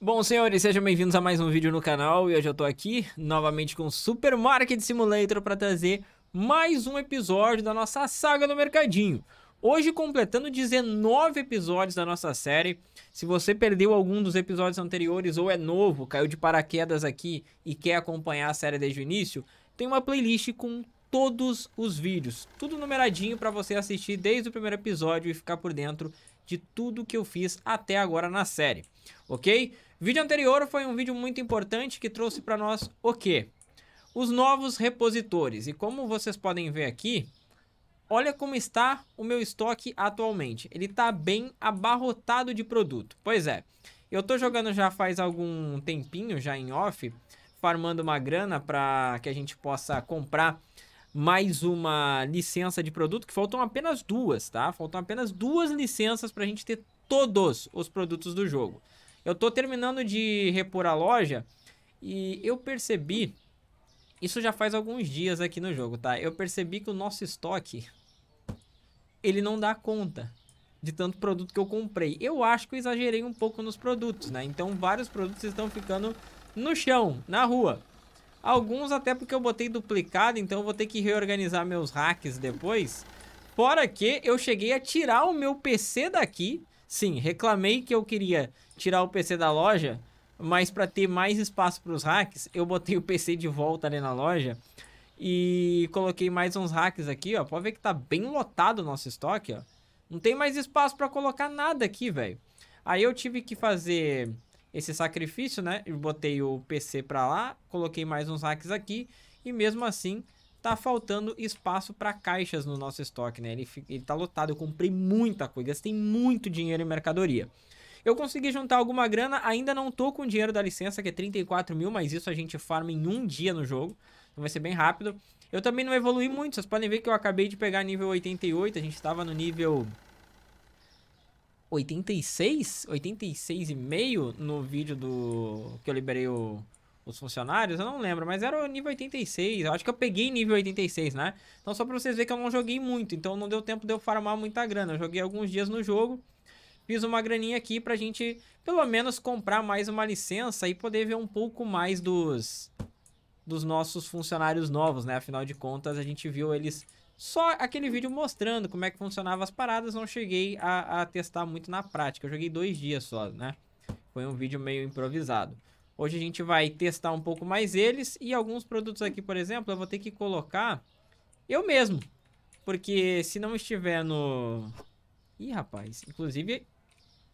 Bom, senhores, sejam bem-vindos a mais um vídeo no canal e hoje eu tô aqui novamente com Super Market Simulator para trazer mais um episódio da nossa saga do mercadinho. Hoje completando 19 episódios da nossa série. Se você perdeu algum dos episódios anteriores ou é novo, caiu de paraquedas aqui e quer acompanhar a série desde o início, tem uma playlist com todos os vídeos, tudo numeradinho para você assistir desde o primeiro episódio e ficar por dentro de tudo que eu fiz até agora na série, ok? vídeo anterior foi um vídeo muito importante que trouxe para nós o quê? Os novos repositores. E como vocês podem ver aqui, olha como está o meu estoque atualmente. Ele está bem abarrotado de produto. Pois é, eu estou jogando já faz algum tempinho, já em off, farmando uma grana para que a gente possa comprar mais uma licença de produto, que faltam apenas duas, tá? Faltam apenas duas licenças para a gente ter todos os produtos do jogo. Eu tô terminando de repor a loja e eu percebi, isso já faz alguns dias aqui no jogo, tá? Eu percebi que o nosso estoque, ele não dá conta de tanto produto que eu comprei. Eu acho que eu exagerei um pouco nos produtos, né? Então vários produtos estão ficando no chão, na rua. Alguns até porque eu botei duplicado, então eu vou ter que reorganizar meus hacks depois. Fora que eu cheguei a tirar o meu PC daqui Sim, reclamei que eu queria tirar o PC da loja, mas para ter mais espaço para os hacks, eu botei o PC de volta ali na loja e coloquei mais uns hacks aqui, ó. Pode ver que tá bem lotado o nosso estoque, ó. Não tem mais espaço para colocar nada aqui, velho. Aí eu tive que fazer esse sacrifício, né? Eu botei o PC para lá, coloquei mais uns hacks aqui e mesmo assim tá faltando espaço para caixas no nosso estoque, né? Ele, ele tá lotado, eu comprei muita coisa, Tem muito dinheiro em mercadoria. Eu consegui juntar alguma grana, ainda não tô com o dinheiro da licença, que é 34 mil, mas isso a gente farma em um dia no jogo. Então vai ser bem rápido. Eu também não evolui muito, vocês podem ver que eu acabei de pegar nível 88, a gente tava no nível... 86? 86,5 no vídeo do... que eu liberei o os funcionários, eu não lembro, mas era o nível 86, eu acho que eu peguei nível 86, né? Então só pra vocês verem que eu não joguei muito, então não deu tempo de eu farmar muita grana, eu joguei alguns dias no jogo, fiz uma graninha aqui pra gente pelo menos comprar mais uma licença e poder ver um pouco mais dos, dos nossos funcionários novos, né? Afinal de contas, a gente viu eles só aquele vídeo mostrando como é que funcionava as paradas, não cheguei a, a testar muito na prática, eu joguei dois dias só, né? Foi um vídeo meio improvisado. Hoje a gente vai testar um pouco mais eles e alguns produtos aqui, por exemplo, eu vou ter que colocar eu mesmo. Porque se não estiver no... Ih, rapaz, inclusive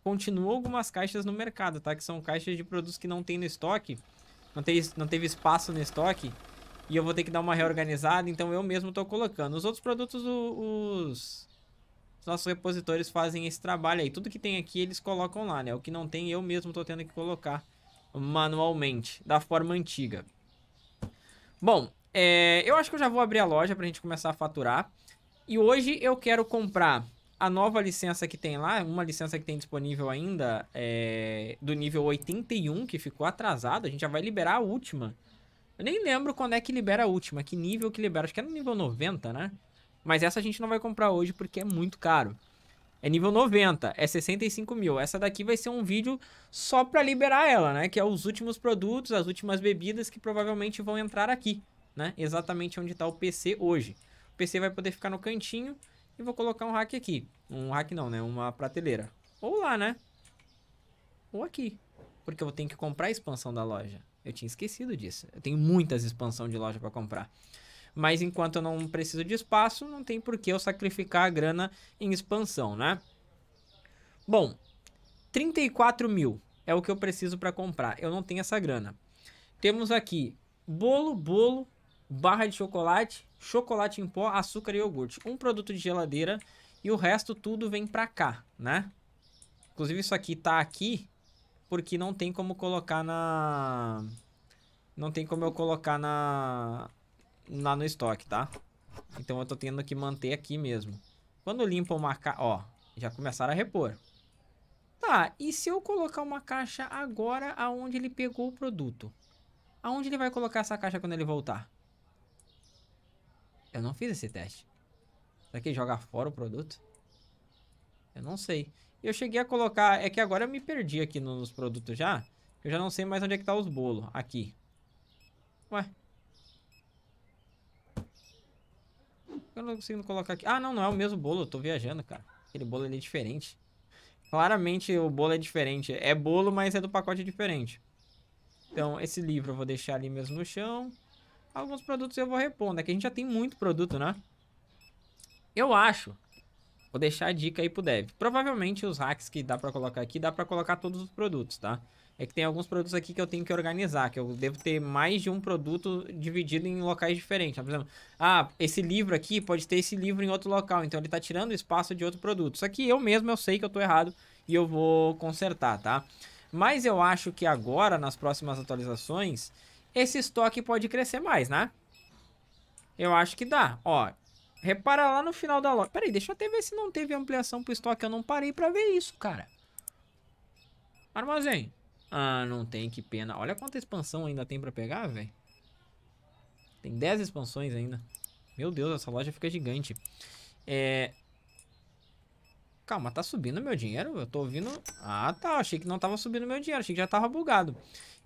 continuam algumas caixas no mercado, tá? Que são caixas de produtos que não tem no estoque, não, tem, não teve espaço no estoque e eu vou ter que dar uma reorganizada, então eu mesmo tô colocando. Os outros produtos, os, os nossos repositores fazem esse trabalho aí. Tudo que tem aqui eles colocam lá, né? O que não tem eu mesmo tô tendo que colocar manualmente, da forma antiga. Bom, é, eu acho que eu já vou abrir a loja para a gente começar a faturar. E hoje eu quero comprar a nova licença que tem lá, uma licença que tem disponível ainda, é, do nível 81, que ficou atrasado. A gente já vai liberar a última. Eu nem lembro quando é que libera a última, que nível que libera. Acho que é no nível 90, né? Mas essa a gente não vai comprar hoje porque é muito caro é nível 90, é 65 mil. Essa daqui vai ser um vídeo só para liberar ela, né? Que é os últimos produtos, as últimas bebidas que provavelmente vão entrar aqui, né? Exatamente onde está o PC hoje. O PC vai poder ficar no cantinho e vou colocar um rack aqui. Um rack não, né? Uma prateleira. Ou lá, né? Ou aqui. Porque eu tenho que comprar a expansão da loja. Eu tinha esquecido disso. Eu tenho muitas expansões de loja para comprar mas enquanto eu não preciso de espaço, não tem por que eu sacrificar a grana em expansão, né? Bom, 34 mil é o que eu preciso para comprar, eu não tenho essa grana. Temos aqui bolo, bolo, barra de chocolate, chocolate em pó, açúcar e iogurte. Um produto de geladeira e o resto tudo vem para cá, né? Inclusive isso aqui tá aqui porque não tem como colocar na não tem como eu colocar na lá no estoque, tá? Então eu tô tendo que manter aqui mesmo. Quando limpa uma caixa... Ó, já começaram a repor. Tá, e se eu colocar uma caixa agora aonde ele pegou o produto? Aonde ele vai colocar essa caixa quando ele voltar? Eu não fiz esse teste. Será que ele joga fora o produto? Eu não sei. Eu cheguei a colocar... É que agora eu me perdi aqui nos produtos já. Eu já não sei mais onde é que tá os bolos. Aqui. Ué, Eu não consigo colocar aqui. Ah, não, não é o mesmo bolo. Eu tô viajando, cara. Aquele bolo ali é diferente. Claramente o bolo é diferente. É bolo, mas é do pacote diferente. Então, esse livro eu vou deixar ali mesmo no chão. Alguns produtos eu vou repondo. É que a gente já tem muito produto, né? Eu acho. Vou deixar a dica aí pro dev. Provavelmente os hacks que dá pra colocar aqui, dá pra colocar todos os produtos, tá? Tá? É que tem alguns produtos aqui que eu tenho que organizar, que eu devo ter mais de um produto dividido em locais diferentes. Por exemplo, ah, esse livro aqui pode ter esse livro em outro local, então ele está tirando espaço de outro produto. Só que eu mesmo eu sei que eu estou errado e eu vou consertar, tá? Mas eu acho que agora, nas próximas atualizações, esse estoque pode crescer mais, né? Eu acho que dá. Ó, repara lá no final da loja. Peraí, deixa eu até ver se não teve ampliação pro estoque. Eu não parei pra ver isso, cara. Armazém. Ah, não tem, que pena. Olha quanta expansão ainda tem pra pegar, velho. Tem 10 expansões ainda. Meu Deus, essa loja fica gigante. É... Calma, tá subindo meu dinheiro? Eu tô ouvindo... Ah, tá. Achei que não tava subindo meu dinheiro. Achei que já tava bugado.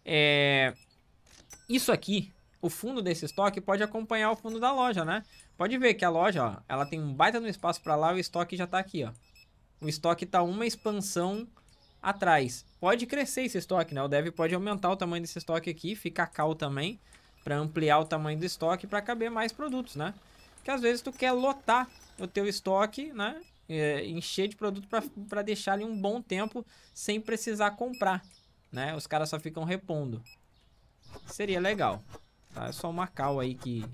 É... Isso aqui, o fundo desse estoque pode acompanhar o fundo da loja, né? Pode ver que a loja, ó, ela tem um baita no espaço para lá, e o estoque já tá aqui, ó. O estoque tá uma expansão atrás pode crescer esse estoque, né? O dev pode aumentar o tamanho desse estoque aqui, ficar cal também, para ampliar o tamanho do estoque para caber mais produtos, né? Que às vezes tu quer lotar o teu estoque, né? É, encher de produto para deixar ali um bom tempo sem precisar comprar, né? Os caras só ficam repondo. Seria legal. Tá? É só uma cal aí que,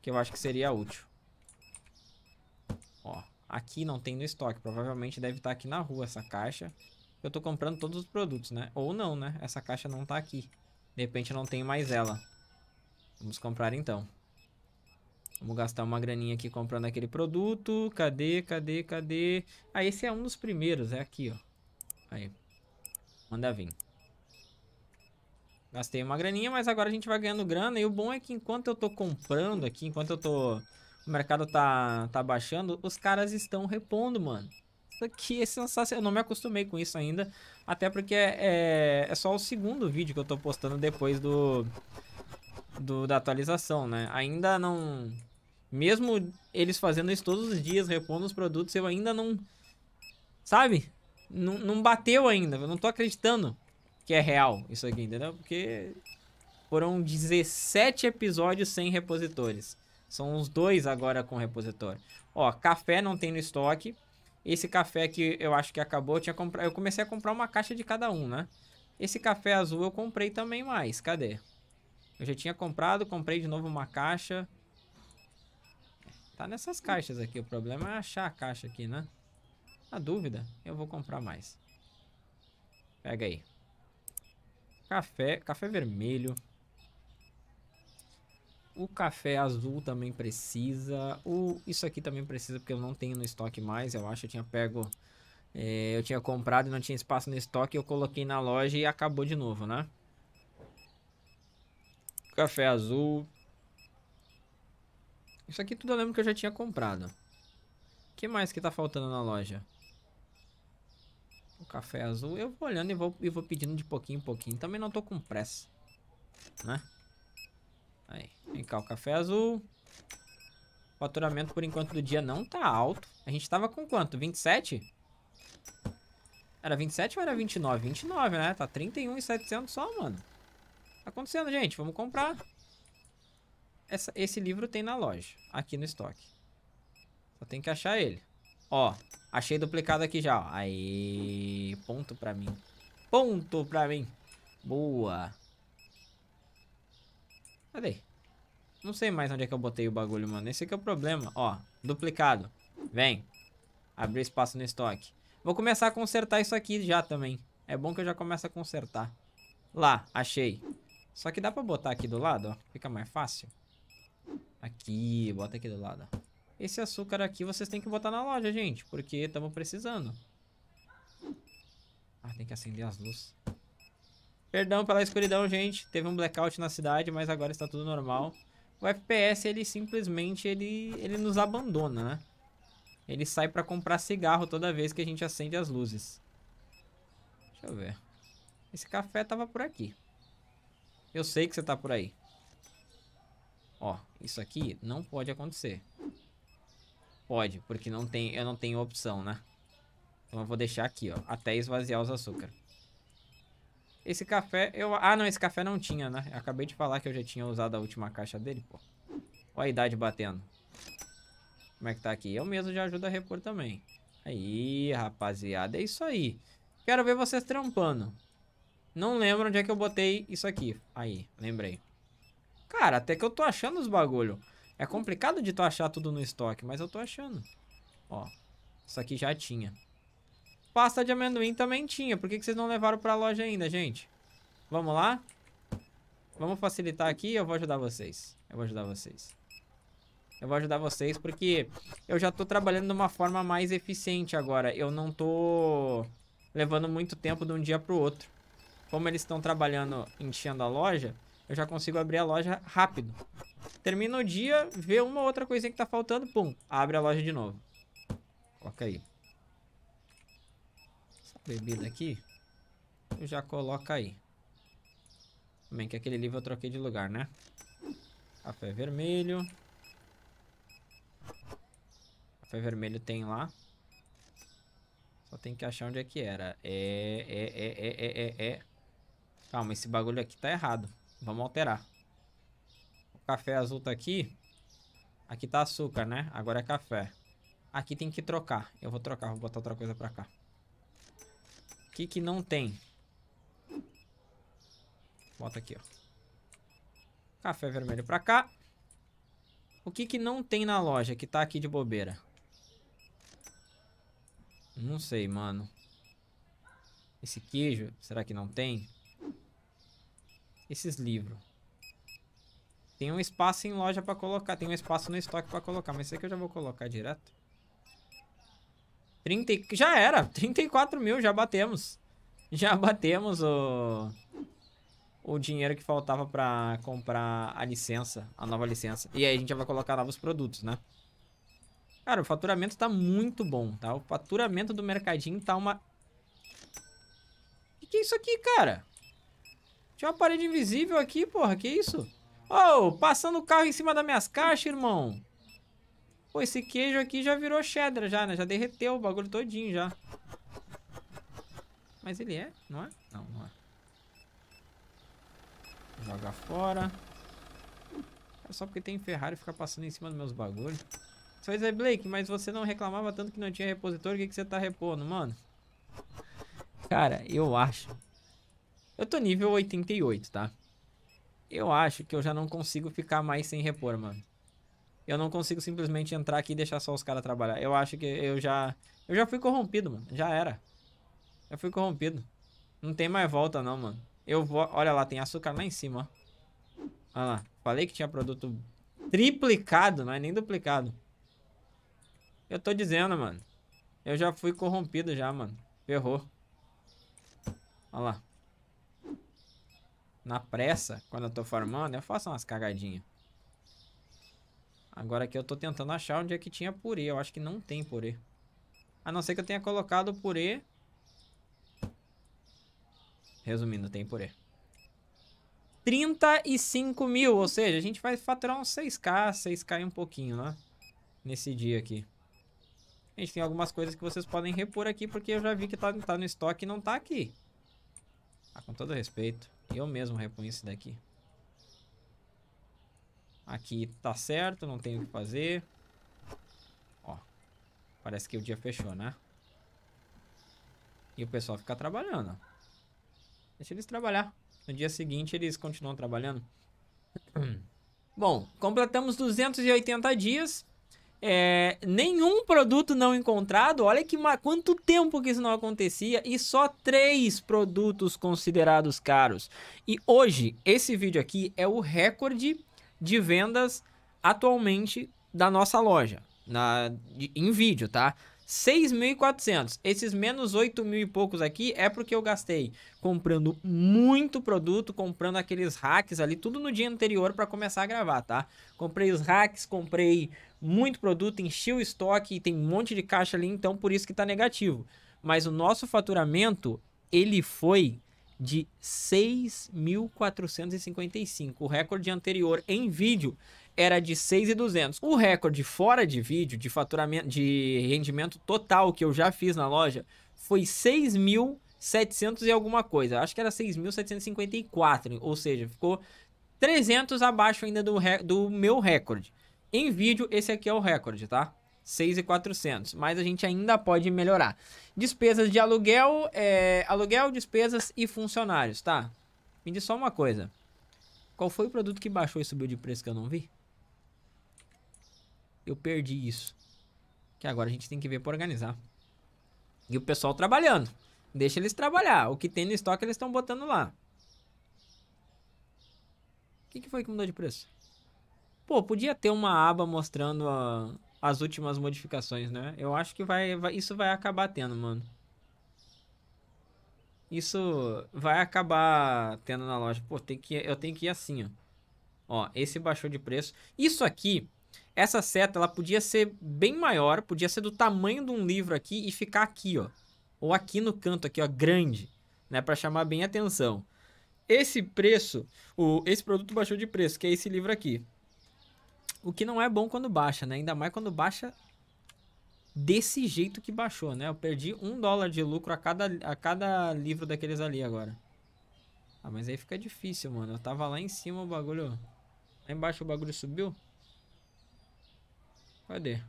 que eu acho que seria útil. Ó, aqui não tem no estoque. Provavelmente deve estar tá aqui na rua essa caixa eu tô comprando todos os produtos, né? Ou não, né? Essa caixa não tá aqui. De repente eu não tenho mais ela. Vamos comprar então. Vamos gastar uma graninha aqui comprando aquele produto. Cadê, cadê, cadê? Ah, esse é um dos primeiros. É aqui, ó. Aí. Manda vir. Gastei uma graninha, mas agora a gente vai ganhando grana. E o bom é que enquanto eu tô comprando aqui, enquanto eu tô... O mercado tá, tá baixando, os caras estão repondo, mano que é sensacional. Eu não me acostumei com isso ainda. Até porque é, é, é só o segundo vídeo que eu tô postando depois do, do da atualização, né? Ainda não... Mesmo eles fazendo isso todos os dias, repondo os produtos, eu ainda não... Sabe? Não, não bateu ainda. Eu não tô acreditando que é real isso aqui, entendeu? Porque foram 17 episódios sem repositores. São os dois agora com repositório. Ó, café não tem no estoque. Esse café que eu acho que acabou, eu, tinha compra... eu comecei a comprar uma caixa de cada um, né? Esse café azul eu comprei também mais, cadê? Eu já tinha comprado, comprei de novo uma caixa. Tá nessas caixas aqui, o problema é achar a caixa aqui, né? a tá dúvida, eu vou comprar mais. Pega aí. Café, café vermelho. O café azul também precisa. O, isso aqui também precisa, porque eu não tenho no estoque mais. Eu acho, eu tinha pego... É, eu tinha comprado e não tinha espaço no estoque. Eu coloquei na loja e acabou de novo, né? Café azul. Isso aqui tudo eu lembro que eu já tinha comprado. O que mais que tá faltando na loja? O café azul. Eu vou olhando e vou, e vou pedindo de pouquinho em pouquinho. Também não tô com pressa. Né? Aí, vem cá, o café azul. O faturamento por enquanto do dia não tá alto. A gente tava com quanto? 27? Era 27 ou era 29? 29, né? Tá 31,700 só, mano. Tá acontecendo, gente. Vamos comprar. Essa, esse livro tem na loja. Aqui no estoque. Só tem que achar ele. Ó, achei duplicado aqui já, Aí, ponto pra mim. Ponto pra mim. Boa. Cadê? Não sei mais onde é que eu botei o bagulho, mano. Esse aqui é o problema. Ó, duplicado. Vem. Abrir espaço no estoque. Vou começar a consertar isso aqui já também. É bom que eu já comece a consertar. Lá, achei. Só que dá pra botar aqui do lado, ó. Fica mais fácil. Aqui, bota aqui do lado, ó. Esse açúcar aqui vocês têm que botar na loja, gente. Porque estamos precisando. Ah, tem que acender as luzes. Perdão pela escuridão, gente. Teve um blackout na cidade, mas agora está tudo normal. O FPS, ele simplesmente, ele, ele nos abandona, né? Ele sai pra comprar cigarro toda vez que a gente acende as luzes. Deixa eu ver. Esse café tava por aqui. Eu sei que você tá por aí. Ó, isso aqui não pode acontecer. Pode, porque não tem, eu não tenho opção, né? Então eu vou deixar aqui, ó. Até esvaziar os açúcar. Esse café eu... Ah, não, esse café não tinha, né? Eu acabei de falar que eu já tinha usado a última caixa dele, pô. Olha a idade batendo. Como é que tá aqui? Eu mesmo já ajudo a repor também. Aí, rapaziada, é isso aí. Quero ver vocês trampando. Não lembro onde é que eu botei isso aqui. Aí, lembrei. Cara, até que eu tô achando os bagulho. É complicado de tu achar tudo no estoque, mas eu tô achando. Ó, isso aqui já tinha. Pasta de amendoim também tinha. Por que, que vocês não levaram pra loja ainda, gente? Vamos lá? Vamos facilitar aqui eu vou ajudar vocês. Eu vou ajudar vocês. Eu vou ajudar vocês porque eu já tô trabalhando de uma forma mais eficiente agora. Eu não tô levando muito tempo de um dia pro outro. Como eles estão trabalhando enchendo a loja, eu já consigo abrir a loja rápido. Termina o dia, vê uma outra coisinha que tá faltando, pum, abre a loja de novo. Coloca aí bebida aqui, eu já coloco aí. Também que aquele livro eu troquei de lugar, né? Café vermelho. Café vermelho tem lá. Só tem que achar onde é que era. É, é, é, é, é, é, é. Calma, esse bagulho aqui tá errado. Vamos alterar. O café azul tá aqui. Aqui tá açúcar, né? Agora é café. Aqui tem que trocar. Eu vou trocar, vou botar outra coisa pra cá. O que que não tem? Bota aqui, ó. Café vermelho pra cá. O que que não tem na loja que tá aqui de bobeira? Não sei, mano. Esse queijo, será que não tem? Esses livros. Tem um espaço em loja pra colocar. Tem um espaço no estoque pra colocar. Mas isso aqui eu já vou colocar direto. 30 Já era, 34 mil, já batemos. Já batemos o... O dinheiro que faltava pra comprar a licença, a nova licença. E aí a gente já vai colocar novos produtos, né? Cara, o faturamento tá muito bom, tá? O faturamento do mercadinho tá uma... O que, que é isso aqui, cara? Tinha uma parede invisível aqui, porra, que isso? oh, passando o carro em cima das minhas caixas, irmão. Pô, esse queijo aqui já virou cheddar já, né? Já derreteu o bagulho todinho já. Mas ele é? Não é? Não, não é. Joga fora. É só porque tem Ferrari ficar passando em cima dos meus bagulhos. Você é dizer, Blake, mas você não reclamava tanto que não tinha repositor, o que, que você tá repondo, mano? Cara, eu acho. Eu tô nível 88, tá? Eu acho que eu já não consigo ficar mais sem repor, mano eu não consigo simplesmente entrar aqui e deixar só os caras trabalhar. Eu acho que eu já. Eu já fui corrompido, mano. Já era. Eu fui corrompido. Não tem mais volta, não, mano. Eu vou. Olha lá, tem açúcar lá em cima, ó. Olha lá. Falei que tinha produto triplicado, não é nem duplicado. Eu tô dizendo, mano. Eu já fui corrompido já, mano. Ferrou. Olha lá. Na pressa, quando eu tô formando, eu faço umas cagadinhas. Agora aqui eu tô tentando achar onde é que tinha purê. Eu acho que não tem purê. A não ser que eu tenha colocado purê. Resumindo, tem purê. 35 mil, ou seja, a gente vai faturar uns 6k, 6k e um pouquinho, né? Nesse dia aqui. A gente tem algumas coisas que vocês podem repor aqui, porque eu já vi que tá, tá no estoque e não tá aqui. Ah, com todo respeito, eu mesmo reponho isso daqui. Aqui tá certo, não tem o que fazer. Ó, parece que o dia fechou, né? E o pessoal fica trabalhando. Deixa eles trabalhar. No dia seguinte eles continuam trabalhando. Bom, completamos 280 dias. É, nenhum produto não encontrado. Olha que quanto tempo que isso não acontecia e só três produtos considerados caros. E hoje esse vídeo aqui é o recorde de vendas atualmente da nossa loja, na, de, em vídeo, tá? 6.400. Esses menos 8 mil e poucos aqui é porque eu gastei comprando muito produto, comprando aqueles hacks ali, tudo no dia anterior para começar a gravar, tá? Comprei os hacks, comprei muito produto, enchi o estoque, tem um monte de caixa ali, então por isso que tá negativo. Mas o nosso faturamento, ele foi de 6.455. O recorde anterior em vídeo era de 6.200. O recorde fora de vídeo, de faturamento, de rendimento total que eu já fiz na loja, foi 6.700 e alguma coisa. Acho que era 6.754, ou seja, ficou 300 abaixo ainda do, do meu recorde. Em vídeo, esse aqui é o recorde, tá? 6,400, mas a gente ainda pode melhorar. Despesas de aluguel, é, aluguel, despesas e funcionários, tá? Me diz só uma coisa. Qual foi o produto que baixou e subiu de preço que eu não vi? Eu perdi isso. Que agora a gente tem que ver para organizar. E o pessoal trabalhando. Deixa eles trabalhar. O que tem no estoque eles estão botando lá. O que, que foi que mudou de preço? Pô, podia ter uma aba mostrando a as últimas modificações, né? Eu acho que vai, vai, isso vai acabar tendo, mano. Isso vai acabar tendo na loja. Pô, tem que, eu tenho que ir assim, ó. Ó, esse baixou de preço. Isso aqui, essa seta, ela podia ser bem maior, podia ser do tamanho de um livro aqui e ficar aqui, ó. Ou aqui no canto aqui, ó, grande, né, para chamar bem atenção. Esse preço, o, esse produto baixou de preço, que é esse livro aqui. O que não é bom quando baixa, né? Ainda mais quando baixa desse jeito que baixou, né? Eu perdi um dólar de lucro a cada, a cada livro daqueles ali agora. Ah, mas aí fica difícil, mano. Eu tava lá em cima o bagulho. Lá embaixo o bagulho subiu. Cadê?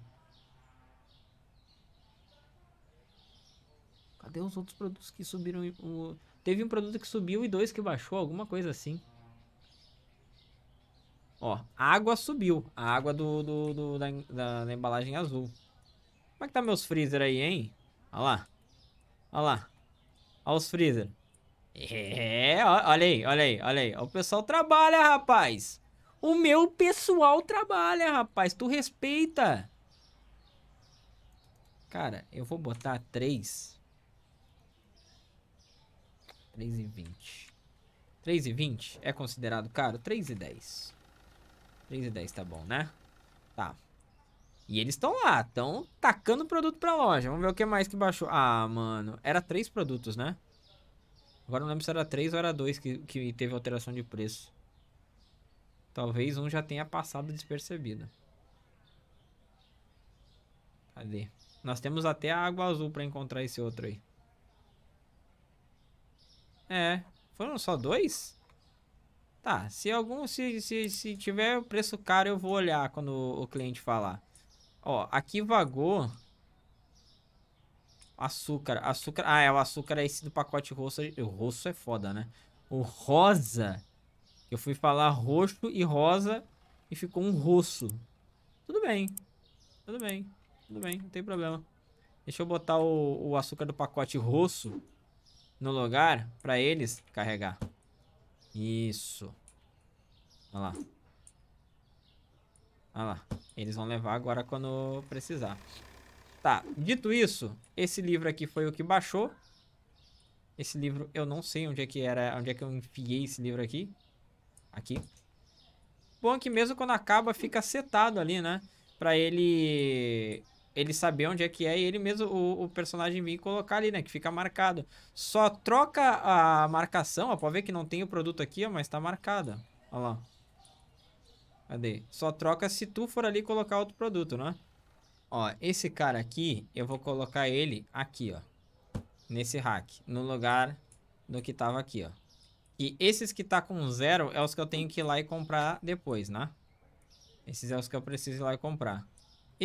Cadê os outros produtos que subiram? O... Teve um produto que subiu e dois que baixou, alguma coisa assim. Ó, água subiu. A água do, do, do da, da, da, embalagem azul. Como é que tá meus freezer aí, hein? Olha lá. Olha lá. Olha os freezer. É, olha aí, olha aí, olha aí. O pessoal trabalha, rapaz. O meu pessoal trabalha, rapaz. Tu respeita. Cara, eu vou botar 3. 3 e 20. 3 e 20 é considerado caro? 3 e 10. 3 e 10 tá bom, né? Tá. E eles estão lá, estão tacando produto pra loja. Vamos ver o que mais que baixou. Ah, mano. Era três produtos, né? Agora não lembro se era três ou era dois que, que teve alteração de preço. Talvez um já tenha passado despercebido. Cadê? Nós temos até a água azul pra encontrar esse outro aí. É. Foram só dois? Tá, se algum, se, se, se tiver preço caro, eu vou olhar quando o cliente falar. Ó, aqui vagou açúcar, açúcar, ah, é, o açúcar é esse do pacote roxo, o roxo é foda, né? O rosa, eu fui falar roxo e rosa e ficou um roxo. Tudo bem, tudo bem, tudo bem, não tem problema. Deixa eu botar o, o açúcar do pacote roxo no lugar para eles carregar. Isso. Olha lá. Olha lá. Eles vão levar agora quando precisar. Tá, dito isso, esse livro aqui foi o que baixou. Esse livro, eu não sei onde é que era, onde é que eu enfiei esse livro aqui. Aqui. Bom que mesmo quando acaba, fica setado ali, né? Pra ele ele saber onde é que é e ele mesmo, o, o personagem vir colocar ali, né? Que fica marcado. Só troca a marcação, ó. Pode ver que não tem o produto aqui, ó, mas tá marcada. Ó lá. Cadê? Só troca se tu for ali colocar outro produto, né? Ó, esse cara aqui, eu vou colocar ele aqui, ó. Nesse rack. No lugar do que tava aqui, ó. E esses que tá com zero é os que eu tenho que ir lá e comprar depois, né? Esses é os que eu preciso ir lá e comprar.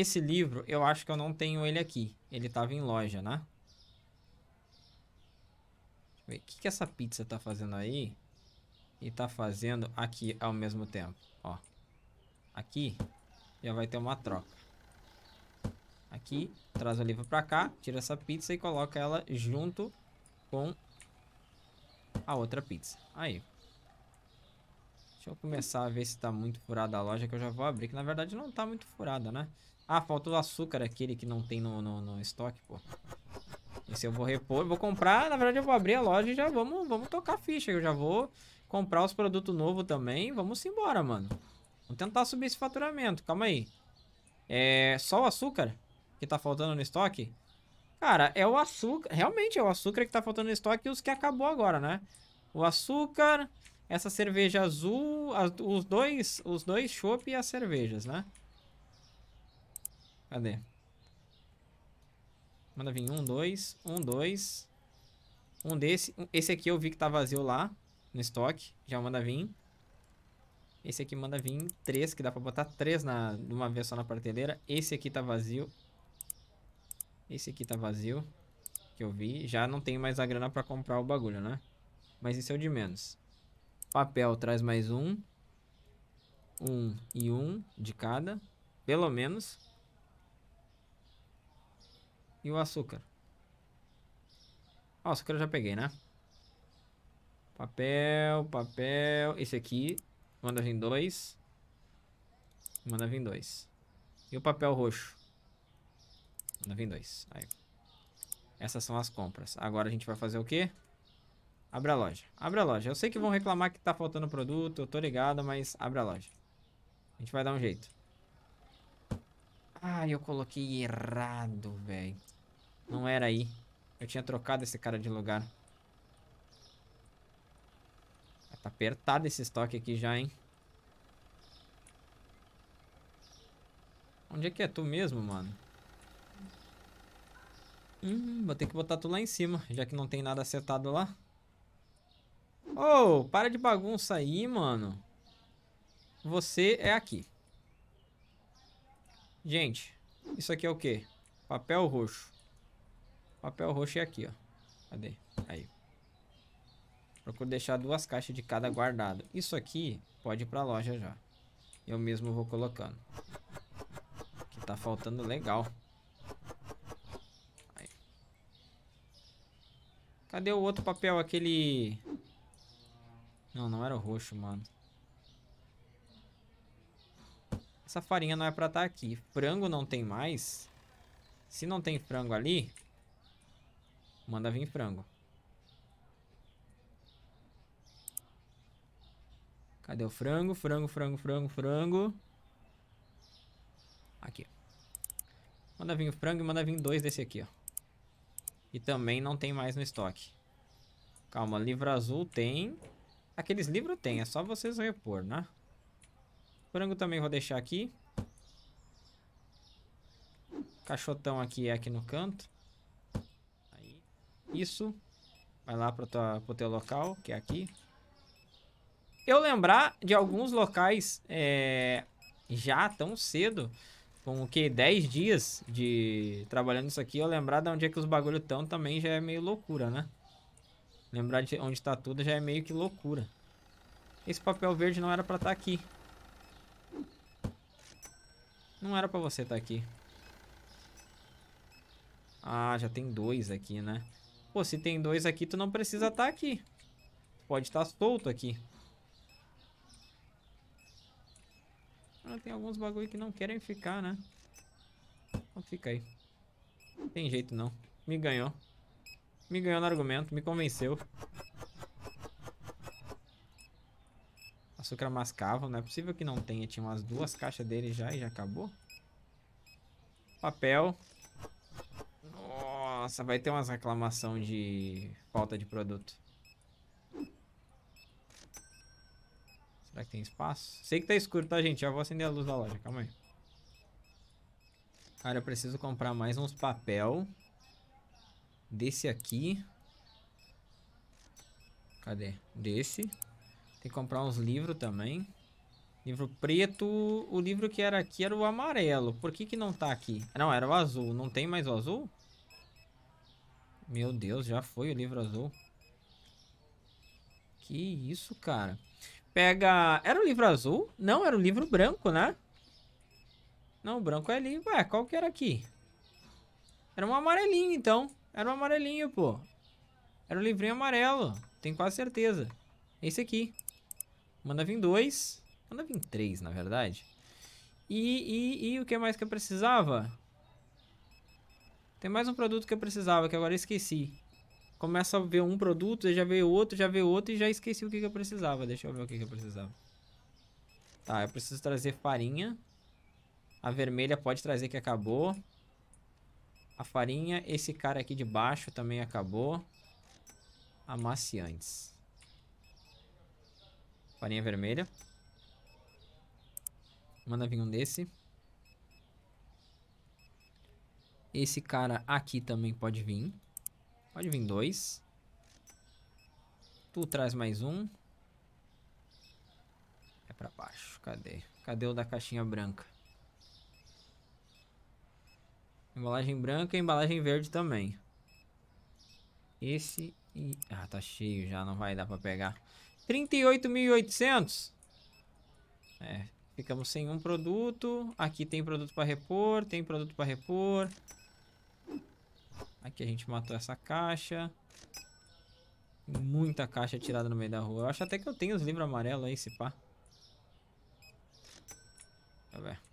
Esse livro, eu acho que eu não tenho ele aqui. Ele tava em loja, né? O que, que essa pizza tá fazendo aí? E tá fazendo aqui ao mesmo tempo, ó. Aqui, já vai ter uma troca. Aqui, traz o livro pra cá, tira essa pizza e coloca ela junto com a outra pizza. Aí, Deixa eu começar a ver se tá muito furada a loja que eu já vou abrir. Que na verdade não tá muito furada, né? Ah, faltou o açúcar aquele que não tem no, no, no estoque, pô. Esse eu vou repor, vou comprar, na verdade eu vou abrir a loja e já vamos, vamos tocar ficha. Eu já vou comprar os produtos novos também. Vamos embora, mano. Vamos tentar subir esse faturamento, calma aí. É só o açúcar que tá faltando no estoque? Cara, é o açúcar, realmente é o açúcar que tá faltando no estoque e os que acabou agora, né? O açúcar, essa cerveja azul, os dois, os dois chopp e as cervejas, né? Cadê? Manda vir um, dois, um, dois. Um desse. Esse aqui eu vi que tá vazio lá no estoque. Já manda vir. Esse aqui manda vir três, que dá pra botar três na, de uma vez só na prateleira. Esse aqui tá vazio. Esse aqui tá vazio. Que eu vi. Já não tenho mais a grana pra comprar o bagulho, né? Mas isso é o de menos. Papel traz mais um. Um e um de cada, pelo menos. E o açúcar. Ó, ah, açúcar eu já peguei, né? Papel, papel. Esse aqui, manda vir dois. Manda vir dois. E o papel roxo? Manda vir dois. Aí. Essas são as compras. Agora a gente vai fazer o quê? Abra a loja. Abra a loja. Eu sei que vão reclamar que tá faltando produto, eu tô ligado, mas abra a loja. A gente vai dar um jeito. Ah, eu coloquei errado, velho. Não era aí. Eu tinha trocado esse cara de lugar. Tá apertado esse estoque aqui já, hein? Onde é que é tu mesmo, mano? Hum, vou ter que botar tu lá em cima, já que não tem nada acertado lá. Ô, oh, para de bagunça aí, mano. Você é aqui. Gente, isso aqui é o quê? Papel roxo. Papel roxo é aqui, ó. Cadê? Aí. Procuro deixar duas caixas de cada guardado. Isso aqui pode ir pra loja já. Eu mesmo vou colocando. Que tá faltando legal. Aí. Cadê o outro papel? Aquele não, não era o roxo, mano. Essa farinha não é pra estar tá aqui. Frango não tem mais. Se não tem frango ali, manda vir frango. Cadê o frango? Frango, frango, frango, frango. Aqui. Manda vir o frango e manda vir dois desse aqui, ó. E também não tem mais no estoque. Calma, livro azul tem. Aqueles livros tem, é só vocês repor, né? Frango também vou deixar aqui. Cachotão aqui é aqui no canto. Aí. Isso. Vai lá pro, tua, pro teu local, que é aqui. Eu lembrar de alguns locais é, já tão cedo, com o que? 10 dias de trabalhando isso aqui, eu lembrar de onde é que os bagulho estão também já é meio loucura, né? Lembrar de onde tá tudo já é meio que loucura. Esse papel verde não era pra estar tá aqui. Não era pra você estar tá aqui. Ah, já tem dois aqui, né? Pô, se tem dois aqui, tu não precisa estar tá aqui. Pode estar tá solto aqui. Ah, tem alguns bagulho que não querem ficar, né? Então fica aí. Não tem jeito não. Me ganhou. Me ganhou no argumento, me convenceu. Açúcar mascavo, não é possível que não tenha. Tinha umas duas caixas dele já e já acabou. Papel. Nossa, vai ter umas reclamação de falta de produto. Será que tem espaço? Sei que tá escuro, tá, gente? Já vou acender a luz da loja, calma aí. Cara, eu preciso comprar mais uns papel. Desse aqui. Cadê? Desse. Tem que comprar uns livros também. Livro preto. O livro que era aqui era o amarelo. Por que que não tá aqui? Não, era o azul. Não tem mais o azul? Meu Deus, já foi o livro azul. Que isso, cara. Pega... Era o livro azul? Não, era o livro branco, né? Não, o branco é ali. Ué, qual que era aqui? Era um amarelinho, então. Era o um amarelinho, pô. Era o um livrinho amarelo. Tenho quase certeza. Esse aqui. Manda vir dois. Manda vir três, na verdade. E, e, e o que mais que eu precisava? Tem mais um produto que eu precisava, que agora eu esqueci. Começa a ver um produto, já veio outro, já veio outro e já esqueci o que, que eu precisava. Deixa eu ver o que, que eu precisava. Tá, eu preciso trazer farinha. A vermelha pode trazer que acabou. A farinha, esse cara aqui de baixo também acabou. Amaciantes. Farinha vermelha. Manda vir um desse. Esse cara aqui também pode vir. Pode vir dois. Tu traz mais um. É pra baixo. Cadê? Cadê o da caixinha branca? Embalagem branca e embalagem verde também. Esse e... Ah, tá cheio já, não vai dar pra pegar. 38.800. É, ficamos sem um produto. Aqui tem produto pra repor, tem produto pra repor. Aqui a gente matou essa caixa. Muita caixa tirada no meio da rua. Eu acho até que eu tenho os livros amarelos aí, se pá. Deixa eu ver.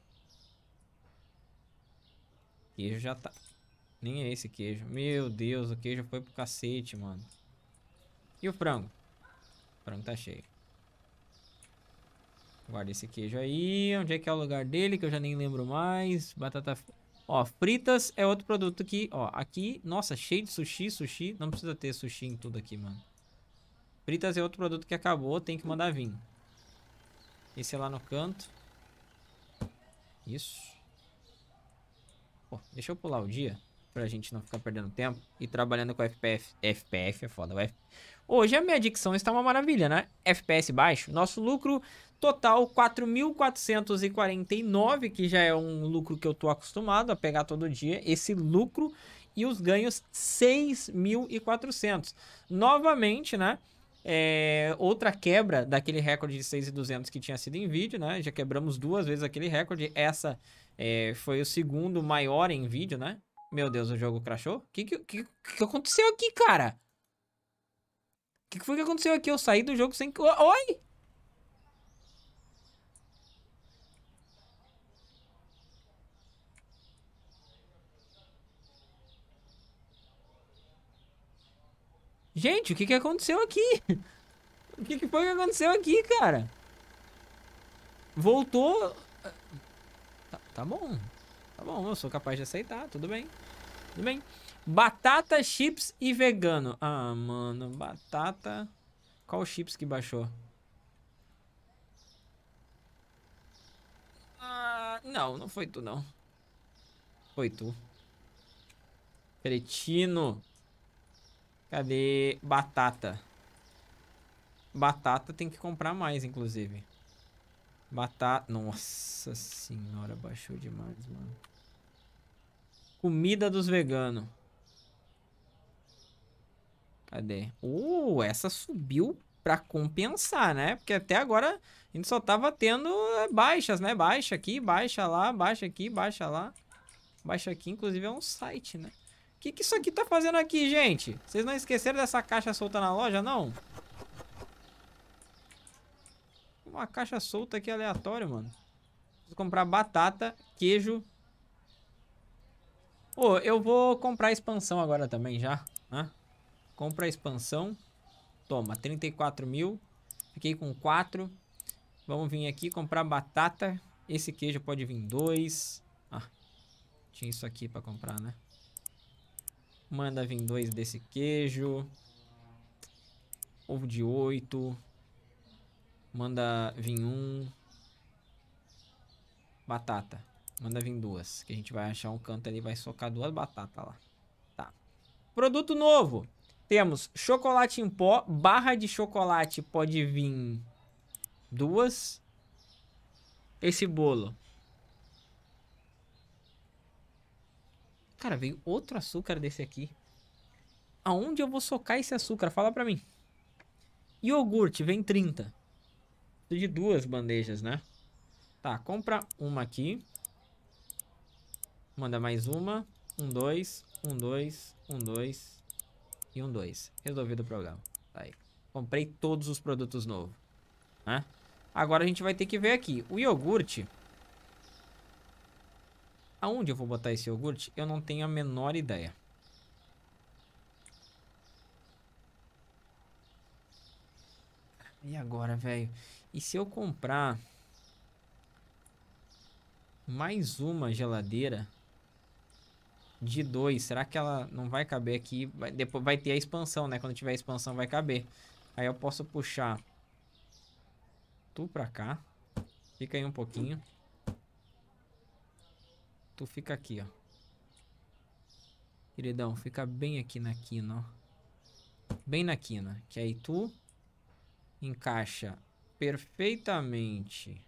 Queijo já tá... Nem é esse queijo. Meu Deus, o queijo foi pro cacete, mano. E o frango? O frango tá cheio. Guarda esse queijo aí. Onde é que é o lugar dele? Que eu já nem lembro mais. Batata... Ó, fritas é outro produto que... Ó, aqui... Nossa, cheio de sushi, sushi. Não precisa ter sushi em tudo aqui, mano. Fritas é outro produto que acabou. Tem que mandar vir. Esse é lá no canto. Isso. Pô, deixa eu pular o dia pra gente não ficar perdendo tempo e trabalhando com FPF. FPF é foda, F... Hoje a minha dicção está uma maravilha, né? FPS baixo, nosso lucro total 4.449, que já é um lucro que eu tô acostumado a pegar todo dia. Esse lucro e os ganhos 6.400. Novamente, né? É, outra quebra daquele recorde de 6.200 que tinha sido em vídeo, né? Já quebramos duas vezes aquele recorde. Essa é, foi o segundo maior em vídeo, né? Meu Deus, o jogo crashou? O que que, que, que, aconteceu aqui, cara? O que, que foi que aconteceu aqui? Eu saí do jogo sem... Oi! Gente, o que que aconteceu aqui? O que que foi que aconteceu aqui, cara? Voltou Tá bom. Tá bom, eu sou capaz de aceitar, tudo bem. Tudo bem. Batata, chips e vegano. Ah, mano, batata. Qual chips que baixou? Ah, não, não foi tu, não. Foi tu. Cretino. Cadê batata? Batata tem que comprar mais, inclusive. Batata. Nossa senhora, baixou demais, mano. Comida dos veganos. Cadê? Uh, essa subiu pra compensar, né? Porque até agora a gente só tava tendo é, baixas, né? Baixa aqui, baixa lá, baixa aqui, baixa lá. Baixa aqui, inclusive é um site, né? O que, que isso aqui tá fazendo aqui, gente? Vocês não esqueceram dessa caixa solta na loja, não? Não uma caixa solta aqui aleatória, mano. Preciso comprar batata, queijo. Ô, oh, eu vou comprar a expansão agora também já, né? Compra a expansão. Toma, 34 mil. Fiquei com 4. Vamos vir aqui comprar batata. Esse queijo pode vir 2. Ah, tinha isso aqui pra comprar, né? Manda vir 2 desse queijo. Ovo de 8. Manda vir um. Batata. Manda vir duas. Que a gente vai achar um canto ali e vai socar duas batatas lá. Tá. Produto novo. Temos chocolate em pó. Barra de chocolate pode vir duas. Esse bolo. Cara, veio outro açúcar desse aqui. Aonde eu vou socar esse açúcar? Fala pra mim. Iogurte, vem 30 de duas bandejas, né? Tá, compra uma aqui. Manda mais uma. Um, dois, um, dois, um, dois e um, dois. Resolvido o problema. Tá aí. Comprei todos os produtos novos, né? Agora a gente vai ter que ver aqui. O iogurte... Aonde eu vou botar esse iogurte? Eu não tenho a menor ideia. E agora, velho? E se eu comprar mais uma geladeira de dois, será que ela não vai caber aqui? Vai, depois vai ter a expansão, né? Quando tiver a expansão vai caber. Aí eu posso puxar tu pra cá. Fica aí um pouquinho. Tu fica aqui, ó. Queridão, fica bem aqui na quina, ó. Bem na quina. Que aí tu encaixa perfeitamente.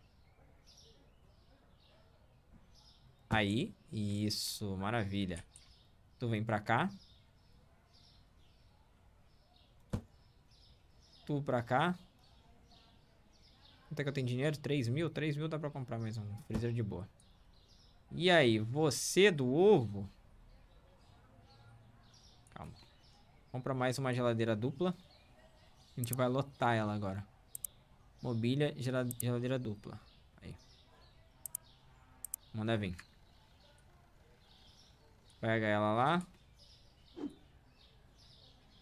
Aí, isso, maravilha. Tu vem pra cá. Tu pra cá. Quanto é que eu tenho dinheiro? 3 mil? 3 mil dá pra comprar mais um freezer de boa. E aí, você do ovo? Calma. Compra mais uma geladeira dupla. A gente vai lotar ela agora. Mobília, geladeira dupla. Aí. Manda vir. Pega ela lá.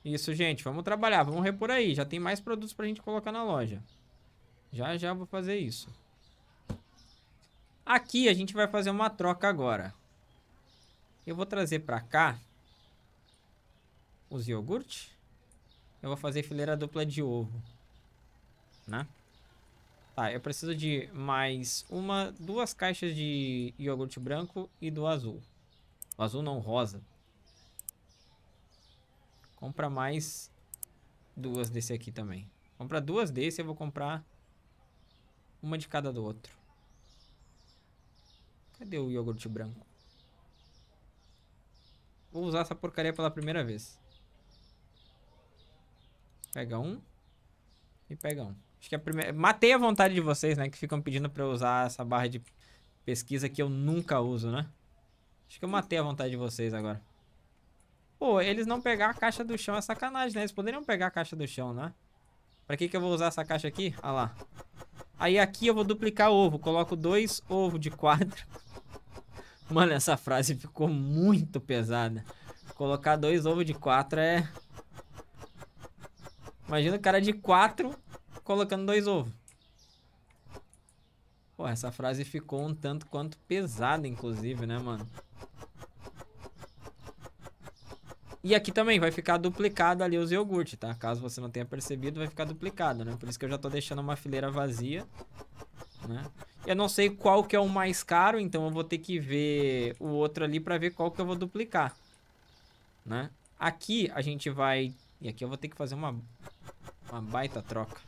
Isso, gente. Vamos trabalhar. Vamos repor aí. Já tem mais produtos pra gente colocar na loja. Já, já vou fazer isso. Aqui a gente vai fazer uma troca agora. Eu vou trazer pra cá os iogurtes. Eu vou fazer fileira dupla de ovo, né? Tá, eu preciso de mais uma, duas caixas de iogurte branco e do azul. O azul não, rosa. Compra mais duas desse aqui também. Compra duas desse, eu vou comprar uma de cada do outro. Cadê o iogurte branco? Vou usar essa porcaria pela primeira vez. Pega um. E pega um. Acho que é a primeira. Matei a vontade de vocês, né? Que ficam pedindo pra eu usar essa barra de pesquisa que eu nunca uso, né? Acho que eu matei a vontade de vocês agora. Pô, eles não pegar a caixa do chão é sacanagem, né? Eles poderiam pegar a caixa do chão, né? Pra que que eu vou usar essa caixa aqui? Ah lá. Aí aqui eu vou duplicar ovo. Coloco dois ovos de quatro. Mano, essa frase ficou muito pesada. Colocar dois ovos de quatro é... Imagina o cara de quatro colocando dois ovos. Pô, essa frase ficou um tanto quanto pesada, inclusive, né, mano? E aqui também vai ficar duplicado ali os iogurte, tá? Caso você não tenha percebido, vai ficar duplicado, né? Por isso que eu já tô deixando uma fileira vazia, né? Eu não sei qual que é o mais caro, então eu vou ter que ver o outro ali pra ver qual que eu vou duplicar, né? Aqui a gente vai... E aqui eu vou ter que fazer uma, uma baita troca.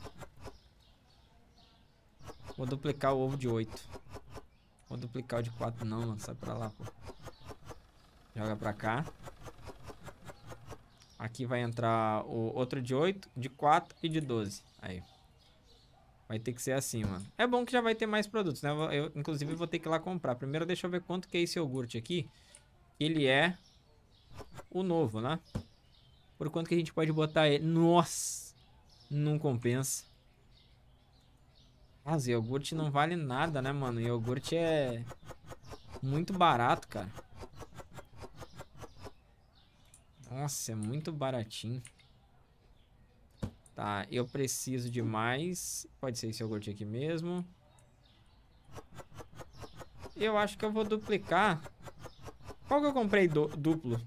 Vou duplicar o ovo de 8. Vou duplicar o de 4 não, mano. Sai pra lá, pô. Joga pra cá. Aqui vai entrar o outro de 8, de 4 e de 12. Aí. Vai ter que ser assim, mano. É bom que já vai ter mais produtos, né? Eu, inclusive, vou ter que ir lá comprar. Primeiro, deixa eu ver quanto que é esse iogurte aqui. Ele é o novo, né? Por quanto que a gente pode botar ele? Nossa! Não compensa. Mas iogurte não vale nada, né, mano? Iogurte é muito barato, cara. Nossa, é muito baratinho. Tá, eu preciso de mais. Pode ser esse iogurte aqui mesmo. Eu acho que eu vou duplicar. Qual que eu comprei duplo?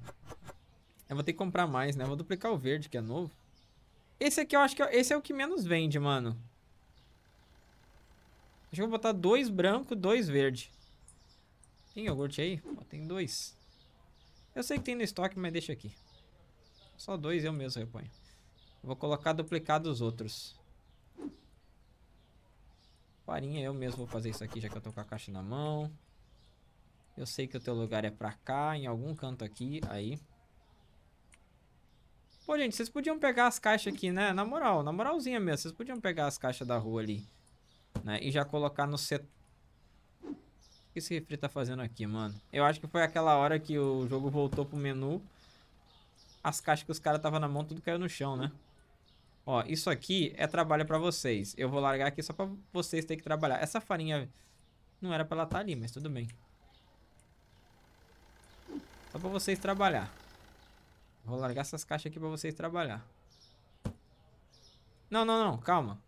Eu vou ter que comprar mais, né? vou duplicar o verde, que é novo. Esse aqui eu acho que é esse é o que menos vende, mano. Acho que eu vou botar dois branco, dois verde. Tem iogurte aí? Ó, tem dois. Eu sei que tem no estoque, mas deixa aqui. Só dois eu mesmo reponho. Vou colocar duplicado os outros. Farinha, eu mesmo vou fazer isso aqui, já que eu tô com a caixa na mão. Eu sei que o teu lugar é pra cá, em algum canto aqui, aí. Pô, gente, vocês podiam pegar as caixas aqui, né? Na moral, na moralzinha mesmo, vocês podiam pegar as caixas da rua ali né? E já colocar no set. O que esse refri tá fazendo aqui, mano? Eu acho que foi aquela hora que o jogo voltou pro menu. As caixas que os caras tava na mão, tudo caiu no chão, né? Ó, isso aqui é trabalho pra vocês. Eu vou largar aqui só pra vocês terem que trabalhar. Essa farinha não era pra ela estar tá ali, mas tudo bem. Só pra vocês trabalhar. Vou largar essas caixas aqui pra vocês trabalhar. Não, não, não. Calma.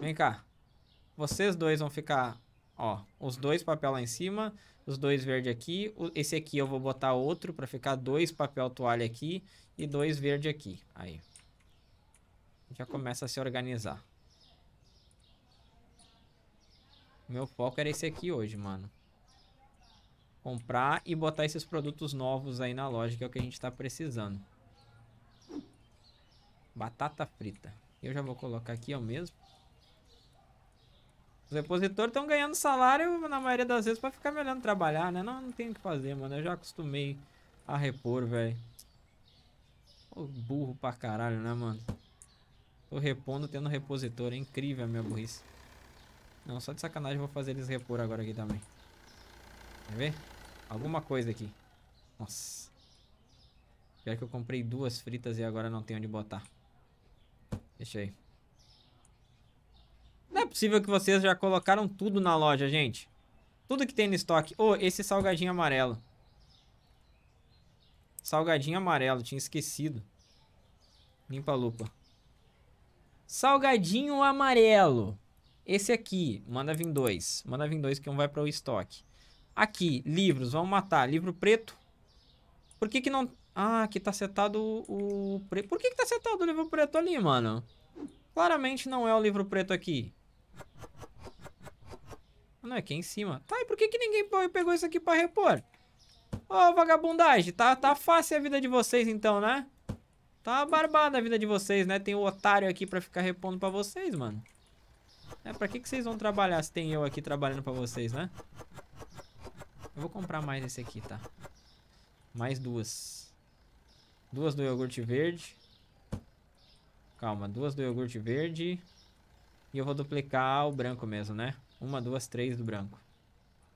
Vem cá vocês dois vão ficar, ó, os dois papel lá em cima, os dois verde aqui, esse aqui eu vou botar outro para ficar dois papel toalha aqui e dois verde aqui. Aí. Já começa a se organizar. Meu foco era esse aqui hoje, mano. Comprar e botar esses produtos novos aí na loja, que é o que a gente tá precisando. Batata frita. Eu já vou colocar aqui, ó, mesmo. Os repositores estão ganhando salário, na maioria das vezes, pra ficar me olhando trabalhar, né? Não, não tem o que fazer, mano. Eu já acostumei a repor, velho. Ô, burro pra caralho, né, mano? Tô repondo tendo repositor. É incrível a minha burrice. Não, só de sacanagem vou fazer eles repor agora aqui também. Quer ver? Alguma coisa aqui. Nossa. Pior que eu comprei duas fritas e agora não tem onde botar. Deixa aí. Não é possível que vocês já colocaram tudo na loja, gente. Tudo que tem no estoque. Ô, oh, esse salgadinho amarelo. Salgadinho amarelo, tinha esquecido. Limpa a lupa. Salgadinho amarelo. Esse aqui, manda vir dois. Manda vir dois que um vai para o estoque. Aqui, livros, vamos matar. Livro preto. Por que que não... Ah, aqui tá setado o... o... Por que que tá setado o livro preto ali, mano? Claramente não é o livro preto aqui. Não, é aqui é em cima. Tá, e por que, que ninguém pegou isso aqui pra repor? Ô, oh, vagabundagem, tá, tá fácil a vida de vocês então, né? Tá barbada a vida de vocês, né? Tem o um otário aqui pra ficar repondo pra vocês, mano. É, pra que, que vocês vão trabalhar se tem eu aqui trabalhando pra vocês, né? Eu vou comprar mais esse aqui, tá? Mais duas. Duas do iogurte verde. Calma, duas do iogurte verde. E eu vou duplicar o branco mesmo, né? Uma, duas, três do branco.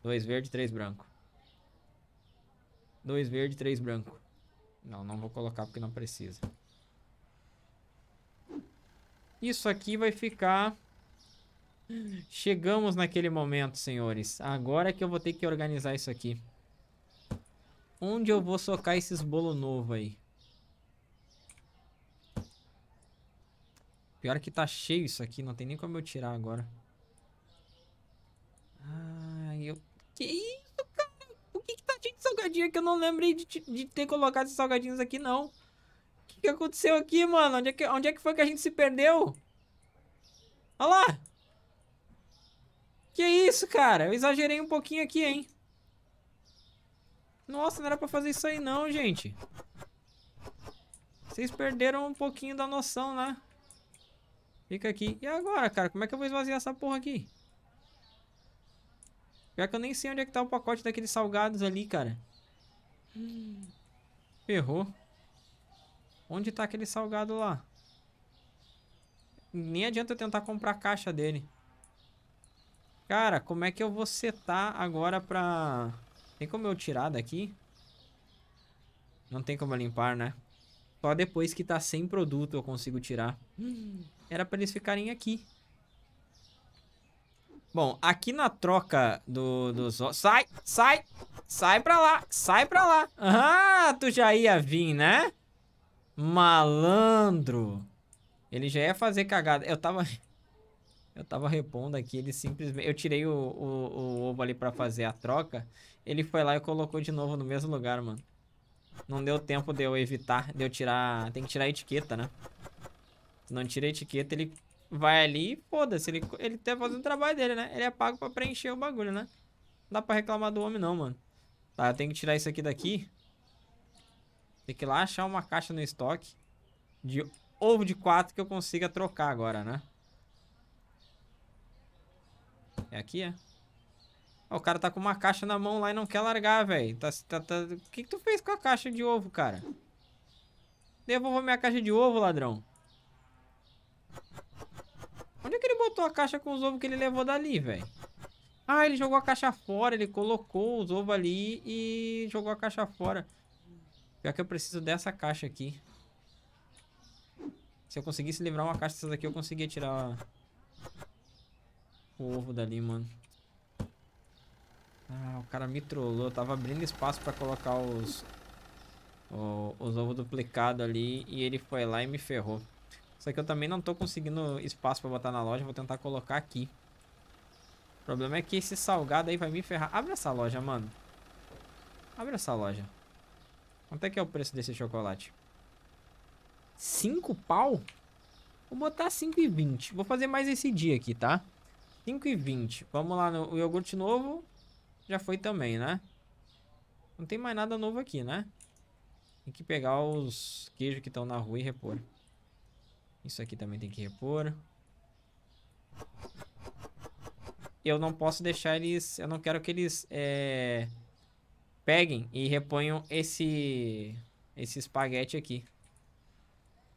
Dois verde, três branco. Dois verde, três branco. Não, não vou colocar porque não precisa. Isso aqui vai ficar... Chegamos naquele momento, senhores. Agora é que eu vou ter que organizar isso aqui. Onde eu vou socar esses bolo novo aí? Pior que tá cheio isso aqui, não tem nem como eu tirar agora. Que isso, cara? Por que, que tá cheio de salgadinho que eu não lembrei de, de ter colocado esses salgadinhos aqui, não? O que, que aconteceu aqui, mano? Onde é que, onde é que foi que a gente se perdeu? Olha lá! Que isso, cara? Eu exagerei um pouquinho aqui, hein? Nossa, não era pra fazer isso aí não, gente. Vocês perderam um pouquinho da noção, né? Fica aqui. E agora, cara? Como é que eu vou esvaziar essa porra aqui? Pior que eu nem sei onde é que tá o pacote daqueles salgados ali, cara. Ferrou. Onde tá aquele salgado lá? Nem adianta eu tentar comprar a caixa dele. Cara, como é que eu vou setar agora pra... Tem como eu tirar daqui? Não tem como eu limpar, né? Só depois que tá sem produto eu consigo tirar. Era pra eles ficarem aqui. Bom, aqui na troca do, dos... Sai, sai, sai pra lá, sai pra lá. Ah, tu já ia vir, né? Malandro. Ele já ia fazer cagada. Eu tava... Eu tava repondo aqui, ele simplesmente... Eu tirei o, o, o ovo ali pra fazer a troca. Ele foi lá e colocou de novo no mesmo lugar, mano. Não deu tempo de eu evitar, de eu tirar... Tem que tirar a etiqueta, né? Se não tira a etiqueta, ele vai ali e foda-se. Ele, ele tá fazendo o trabalho dele, né? Ele é pago pra preencher o bagulho, né? Não dá pra reclamar do homem, não, mano. Tá, eu tenho que tirar isso aqui daqui. Tem que ir lá achar uma caixa no estoque de ovo de 4 que eu consiga trocar agora, né? É aqui, é? o cara tá com uma caixa na mão lá e não quer largar, velho. Tá, tá, tá... O que, que tu fez com a caixa de ovo, cara? Devolva minha caixa de ovo, ladrão ele botou a caixa com os ovos que ele levou dali, velho? Ah, ele jogou a caixa fora, ele colocou os ovos ali e jogou a caixa fora. Pior que eu preciso dessa caixa aqui. Se eu conseguisse livrar uma caixa dessas aqui, eu conseguia tirar o ovo dali, mano. Ah, o cara me trollou. Eu tava abrindo espaço pra colocar os, os, os ovos duplicados ali e ele foi lá e me ferrou. Só que eu também não tô conseguindo espaço pra botar na loja. Vou tentar colocar aqui. O problema é que esse salgado aí vai me ferrar. Abre essa loja, mano. Abre essa loja. Quanto é que é o preço desse chocolate? 5 pau? Vou botar 5,20. Vou fazer mais esse dia aqui, tá? 5,20. Vamos lá, no, o iogurte novo já foi também, né? Não tem mais nada novo aqui, né? Tem que pegar os queijos que estão na rua e repor. Isso aqui também tem que repor. Eu não posso deixar eles... Eu não quero que eles é, peguem e reponham esse, esse espaguete aqui.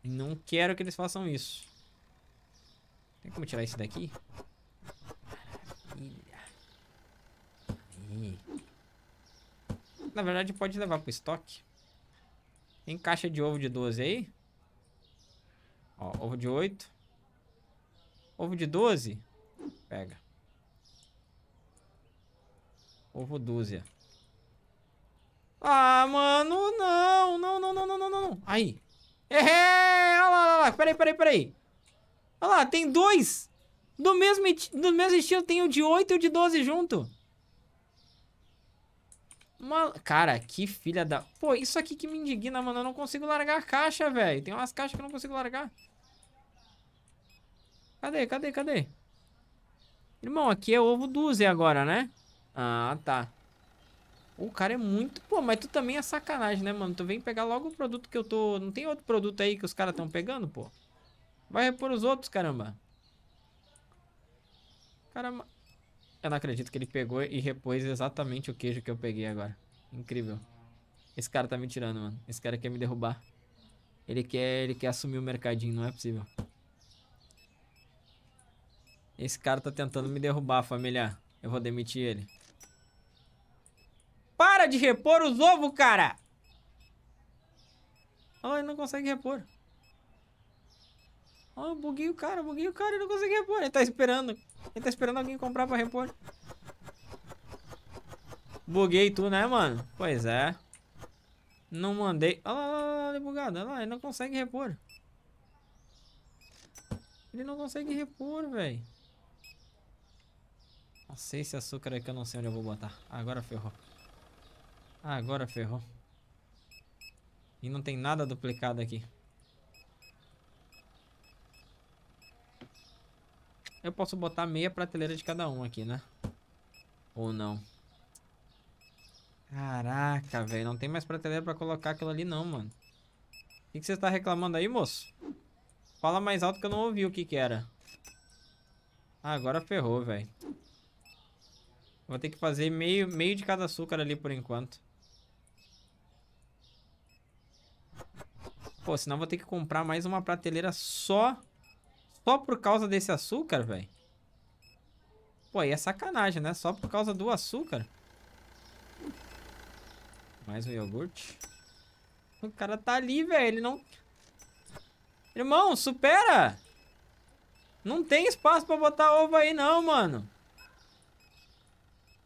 Não quero que eles façam isso. Tem como tirar isso daqui? Na verdade, pode levar pro estoque. Tem caixa de ovo de 12 aí? Ó, ovo de 8. Ovo de 12. Pega. Ovo 12. Ah, mano, não. Não, não, não, não, não, não. Aí. Errei. Olha lá, olha lá. Peraí, peraí, peraí. Olha lá, tem dois. Do mesmo, do mesmo estilo tem o de 8 e o de 12 junto. Uma... Cara, que filha da... Pô, isso aqui que me indigna, mano. Eu não consigo largar a caixa, velho. Tem umas caixas que eu não consigo largar. Cadê, cadê, cadê? Irmão, aqui é ovo dúzia agora, né? Ah, tá. O cara é muito... Pô, mas tu também é sacanagem, né, mano? Tu vem pegar logo o produto que eu tô... Não tem outro produto aí que os caras tão pegando, pô? Vai repor os outros, caramba. Caramba. Eu não acredito que ele pegou e repôs exatamente o queijo que eu peguei agora. Incrível. Esse cara tá me tirando, mano. Esse cara quer me derrubar. Ele quer, ele quer assumir o mercadinho, não é possível. Esse cara tá tentando me derrubar, família. Eu vou demitir ele. Para de repor os ovos, cara! Olha lá, ele não consegue repor. Olha, eu buguei o cara, buguei o cara e não consegui repor. Ele tá esperando. Ele tá esperando alguém comprar pra repor. Buguei tu, né, mano? Pois é. Não mandei. Olha lá, olha lá, ele bugado. Olha lá, ele não consegue repor. Ele não consegue repor, velho. Não sei se açúcar aqui eu não sei onde eu vou botar. Agora ferrou. Agora ferrou. E não tem nada duplicado aqui. Eu posso botar meia prateleira de cada um aqui, né? Ou não? Caraca, velho. Não tem mais prateleira pra colocar aquilo ali não, mano. O que, você tá reclamando aí, moço? Fala mais alto que eu não ouvi o que que era. agora ferrou, velho. Vou ter que fazer meio, meio de cada açúcar ali por enquanto. Pô, senão vou ter que comprar mais uma prateleira só... Só por causa desse açúcar, velho. Pô, aí é sacanagem, né? Só por causa do açúcar. Mais um iogurte. O cara tá ali, velho. Ele não... Irmão, supera! Não tem espaço pra botar ovo aí, não, mano.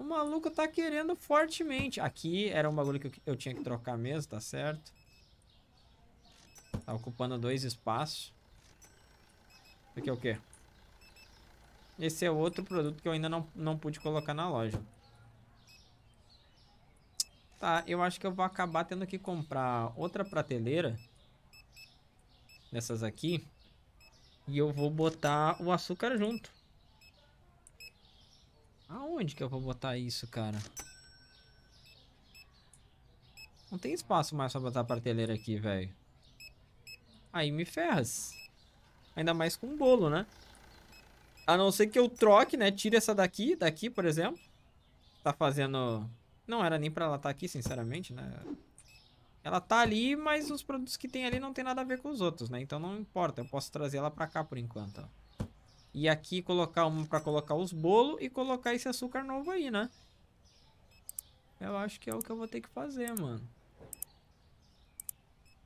O maluco tá querendo fortemente. Aqui era um bagulho que eu, tinha que trocar mesmo, tá certo? Tá ocupando dois espaços. aqui é o quê? Esse é outro produto que eu ainda não, não pude colocar na loja. Tá, eu acho que eu vou acabar tendo que comprar outra prateleira. Dessas aqui. E eu vou botar o açúcar junto. Aonde que eu vou botar isso, cara? Não tem espaço mais pra botar a prateleira aqui, velho. Aí me ferras. Ainda mais com bolo, né? A não ser que eu troque, né? Tire essa daqui, daqui, por exemplo. Tá fazendo... Não era nem pra ela estar tá aqui, sinceramente, né? Ela tá ali, mas os produtos que tem ali não tem nada a ver com os outros, né? Então não importa, eu posso trazer ela pra cá por enquanto, ó. E aqui colocar uma para colocar os bolos e colocar esse açúcar novo aí, né? Eu acho que é o que eu vou ter que fazer, mano.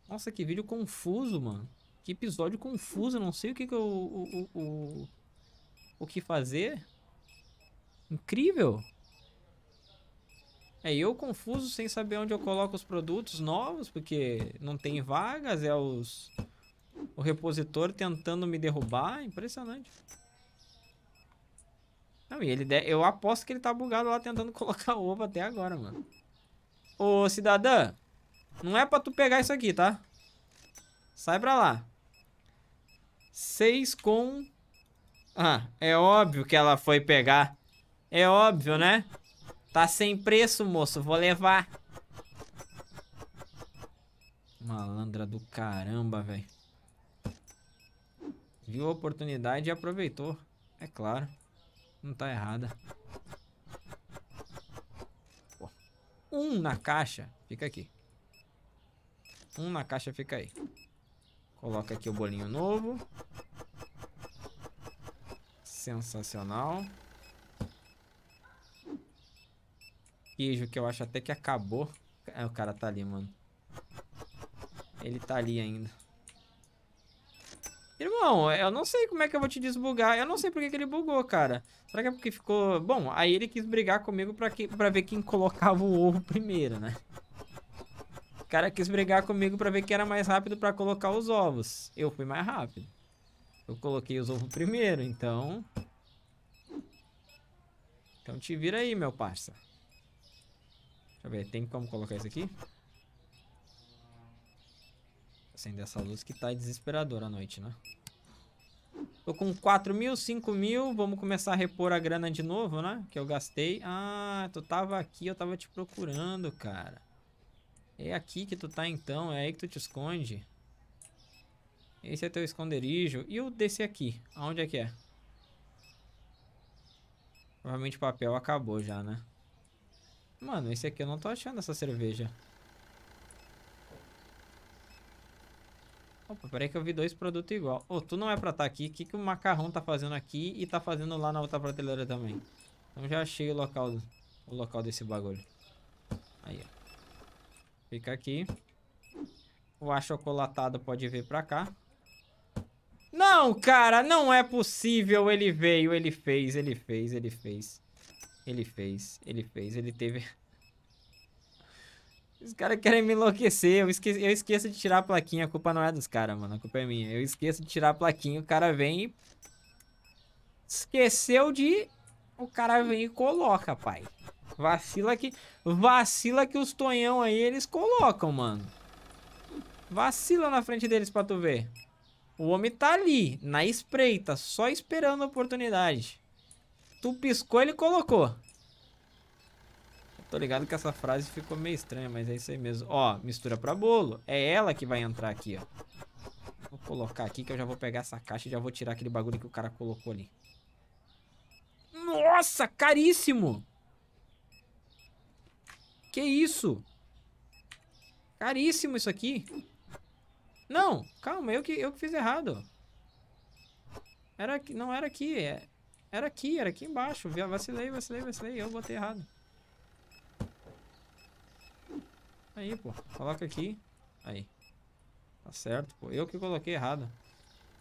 Nossa, que vídeo confuso, mano. Que episódio confuso, não sei o que, que eu... O, o, o, o que fazer. Incrível. É, eu confuso sem saber onde eu coloco os produtos novos, porque não tem vagas, é os... O repositor tentando me derrubar, impressionante. Não, e ele de... eu aposto que ele tá bugado lá tentando colocar ovo até agora, mano. Ô, cidadã, não é pra tu pegar isso aqui, tá? Sai pra lá. Seis com... Ah, é óbvio que ela foi pegar. É óbvio, né? Tá sem preço, moço. Vou levar. Malandra do caramba, velho. Viu a oportunidade e aproveitou. É claro. Não tá errada. Um na caixa fica aqui. Um na caixa fica aí. Coloca aqui o bolinho novo. Sensacional. Queijo que eu acho até que acabou. É, o cara tá ali, mano. Ele tá ali ainda. Irmão, eu não sei como é que eu vou te desbugar. Eu não sei porque que ele bugou, cara. Será que é porque ficou... Bom, aí ele quis brigar comigo pra, que... pra ver quem colocava o ovo primeiro, né? O cara quis brigar comigo pra ver quem era mais rápido pra colocar os ovos. Eu fui mais rápido. Eu coloquei os ovos primeiro, então... Então te vira aí, meu parça. Deixa eu ver, tem como colocar isso aqui? acender essa luz que tá desesperadora à noite, né? Tô com 4 mil, 5 mil. Vamos começar a repor a grana de novo, né? Que eu gastei. Ah, tu tava aqui, eu tava te procurando, cara. É aqui que tu tá então, é aí que tu te esconde. Esse é teu esconderijo. E o desse aqui? Aonde é que é? Provavelmente o papel acabou já, né? Mano, esse aqui eu não tô achando essa cerveja. Opa, peraí que eu vi dois produtos igual. Ô, oh, tu não é pra estar tá aqui. O que, que o macarrão tá fazendo aqui e tá fazendo lá na outra prateleira também? Então já achei o local, o local desse bagulho. Aí, ó. Fica aqui. O achocolatado pode vir pra cá. Não, cara, não é possível. Ele veio, ele fez, ele fez, ele fez. Ele fez, ele fez, ele teve... Os caras querem me enlouquecer. Eu, esqueço, eu esqueço de tirar a plaquinha. A culpa não é dos caras, mano. A culpa é minha. Eu esqueço de tirar a plaquinha. O cara vem e... Esqueceu de... O cara vem e coloca, pai. Vacila que... Vacila que os tonhão aí, eles colocam, mano. Vacila na frente deles pra tu ver. O homem tá ali, na espreita, só esperando a oportunidade. Tu piscou, ele colocou. Tô ligado que essa frase ficou meio estranha, mas é isso aí mesmo. Ó, mistura pra bolo. É ela que vai entrar aqui, ó. Vou colocar aqui que eu já vou pegar essa caixa e já vou tirar aquele bagulho que o cara colocou ali. Nossa, caríssimo! Que isso? Caríssimo isso aqui. Não, calma, eu que, eu que fiz errado. Era aqui, não era aqui, é, era aqui, era aqui embaixo. Vacilei, vacilei, vacilei, eu botei errado. Aí, pô. Coloca aqui. Aí. Tá certo, pô. Eu que coloquei errado.